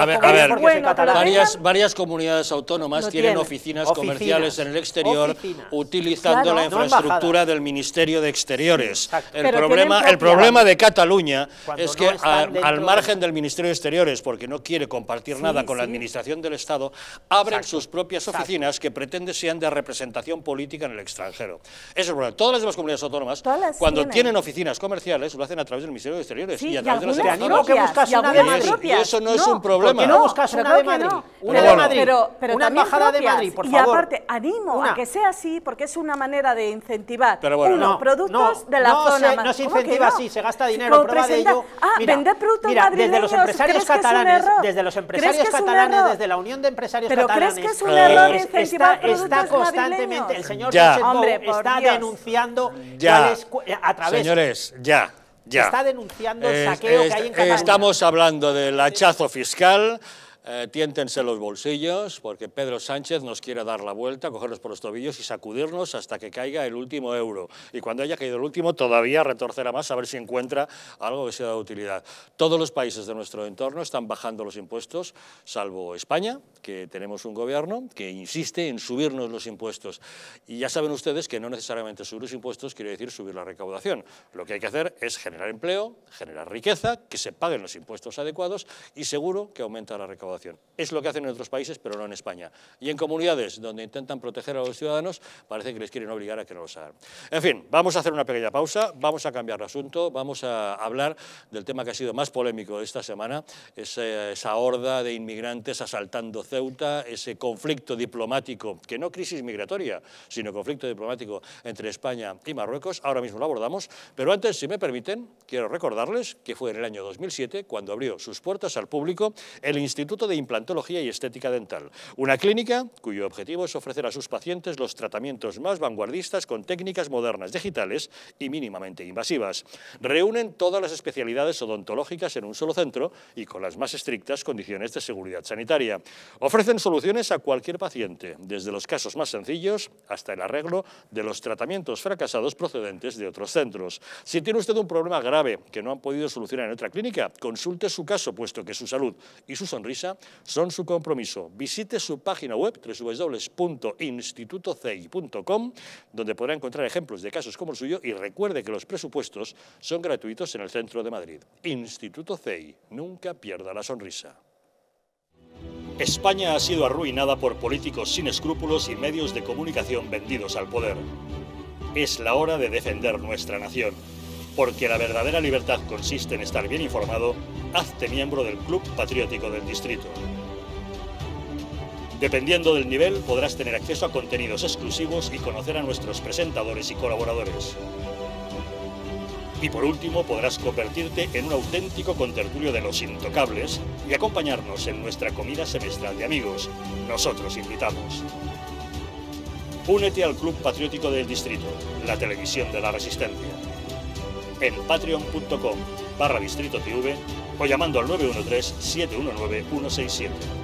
S1: a ver, varias, comunidades autónomas tienen oficinas, comerciales en el exterior utilizando la infraestructura del Ministerio de Exteriores. el problema, el problema de Cataluña es que al margen del Ministerio de Exteriores, porque no quiere compartir nada con la administración del Estado Estado abren sus propias oficinas que pretende sean de representación política en el extranjero. Eso es el problema. Todas las demás comunidades autónomas, cuando tienen. oficinas comerciales, lo hacen a través del Ministerio de Exteriores y a través de y de eso no, es un problema. no buscas una de Madrid. Una de Madrid.
S5: una embajada de
S2: Madrid, por favor. Y aparte, animo a que sea así porque es una manera de incentivar productos de la zona No se incentiva así, se gasta dinero, prueba de ello. Ah, vender productos mira, desde los empresarios
S5: catalanes, desde los empresarios catalanes, desde la Unión de Empresarios ¿Pero Catalanes. ¿Pero crees que es un error incentivar está, está constantemente, el señor ya. está denunciando ya. a través... Señores,
S1: ya. Ya. Está
S5: denunciando el saqueo que hay en Cataluña. Estamos
S1: hablando del hachazo fiscal, eh, tiéntense los bolsillos, porque Pedro Sánchez nos quiere dar la vuelta, cogerlos por los tobillos y sacudirnos hasta que caiga el último euro. Y cuando haya caído el último, todavía retorcerá más a ver si encuentra algo que sea de utilidad. Todos los países de nuestro entorno están bajando los impuestos, salvo España, que tenemos un gobierno que insiste en subirnos los impuestos. Y ya saben ustedes que no necesariamente subir los impuestos quiere decir subir la recaudación. Lo que hay que hacer es generar empleo, generar riqueza, que se paguen los impuestos adecuados y seguro que aumenta la recaudación. Es lo que hacen en otros países, pero no en España. Y en comunidades donde intentan proteger a los ciudadanos, parece que les quieren obligar a que no los hagan. En fin, vamos a hacer una pequeña pausa, vamos a cambiar de asunto, vamos a hablar del tema que ha sido más polémico esta semana, esa, esa horda de inmigrantes asaltando Ceuta, ese conflicto diplomático, que no crisis migratoria, sino conflicto diplomático entre España y Marruecos. Ahora mismo lo abordamos, pero antes, si me permiten, quiero recordarles que fue en el año 2007 cuando abrió sus puertas al público el Instituto de Implantología y Estética Dental, una clínica cuyo objetivo es ofrecer a sus pacientes los tratamientos más vanguardistas con técnicas modernas digitales y mínimamente invasivas. Reúnen todas las especialidades odontológicas en un solo centro y con las más estrictas condiciones de seguridad sanitaria. Ofrecen soluciones a cualquier paciente, desde los casos más sencillos hasta el arreglo de los tratamientos fracasados procedentes de otros centros. Si tiene usted un problema grave que no han podido solucionar en otra clínica, consulte su caso, puesto que su salud y su sonrisa son su compromiso. Visite su página web www.institutocei.com donde podrá encontrar ejemplos de casos como el suyo y recuerde que los presupuestos son gratuitos en el centro de Madrid. Instituto CEI, nunca pierda la sonrisa. España ha sido arruinada por políticos sin escrúpulos y medios de comunicación vendidos al poder. Es la hora de defender nuestra nación porque la verdadera libertad consiste en estar bien informado, hazte miembro del Club Patriótico del Distrito. Dependiendo del nivel, podrás tener acceso a contenidos exclusivos y conocer a nuestros presentadores y colaboradores. Y por último, podrás convertirte en un auténtico contertulio de los intocables y acompañarnos en nuestra comida semestral de amigos. Nosotros invitamos. Únete al Club Patriótico del Distrito, la televisión de la Resistencia en patreon.com barra distrito TV o llamando al 913 719 167.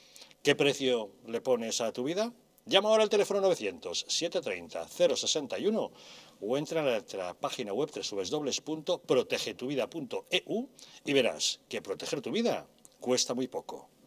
S1: ¿Qué precio le pones a tu vida? Llama ahora al teléfono 900-730-061 o entra a nuestra página web www.protegetuvida.eu y verás que proteger tu vida cuesta muy poco.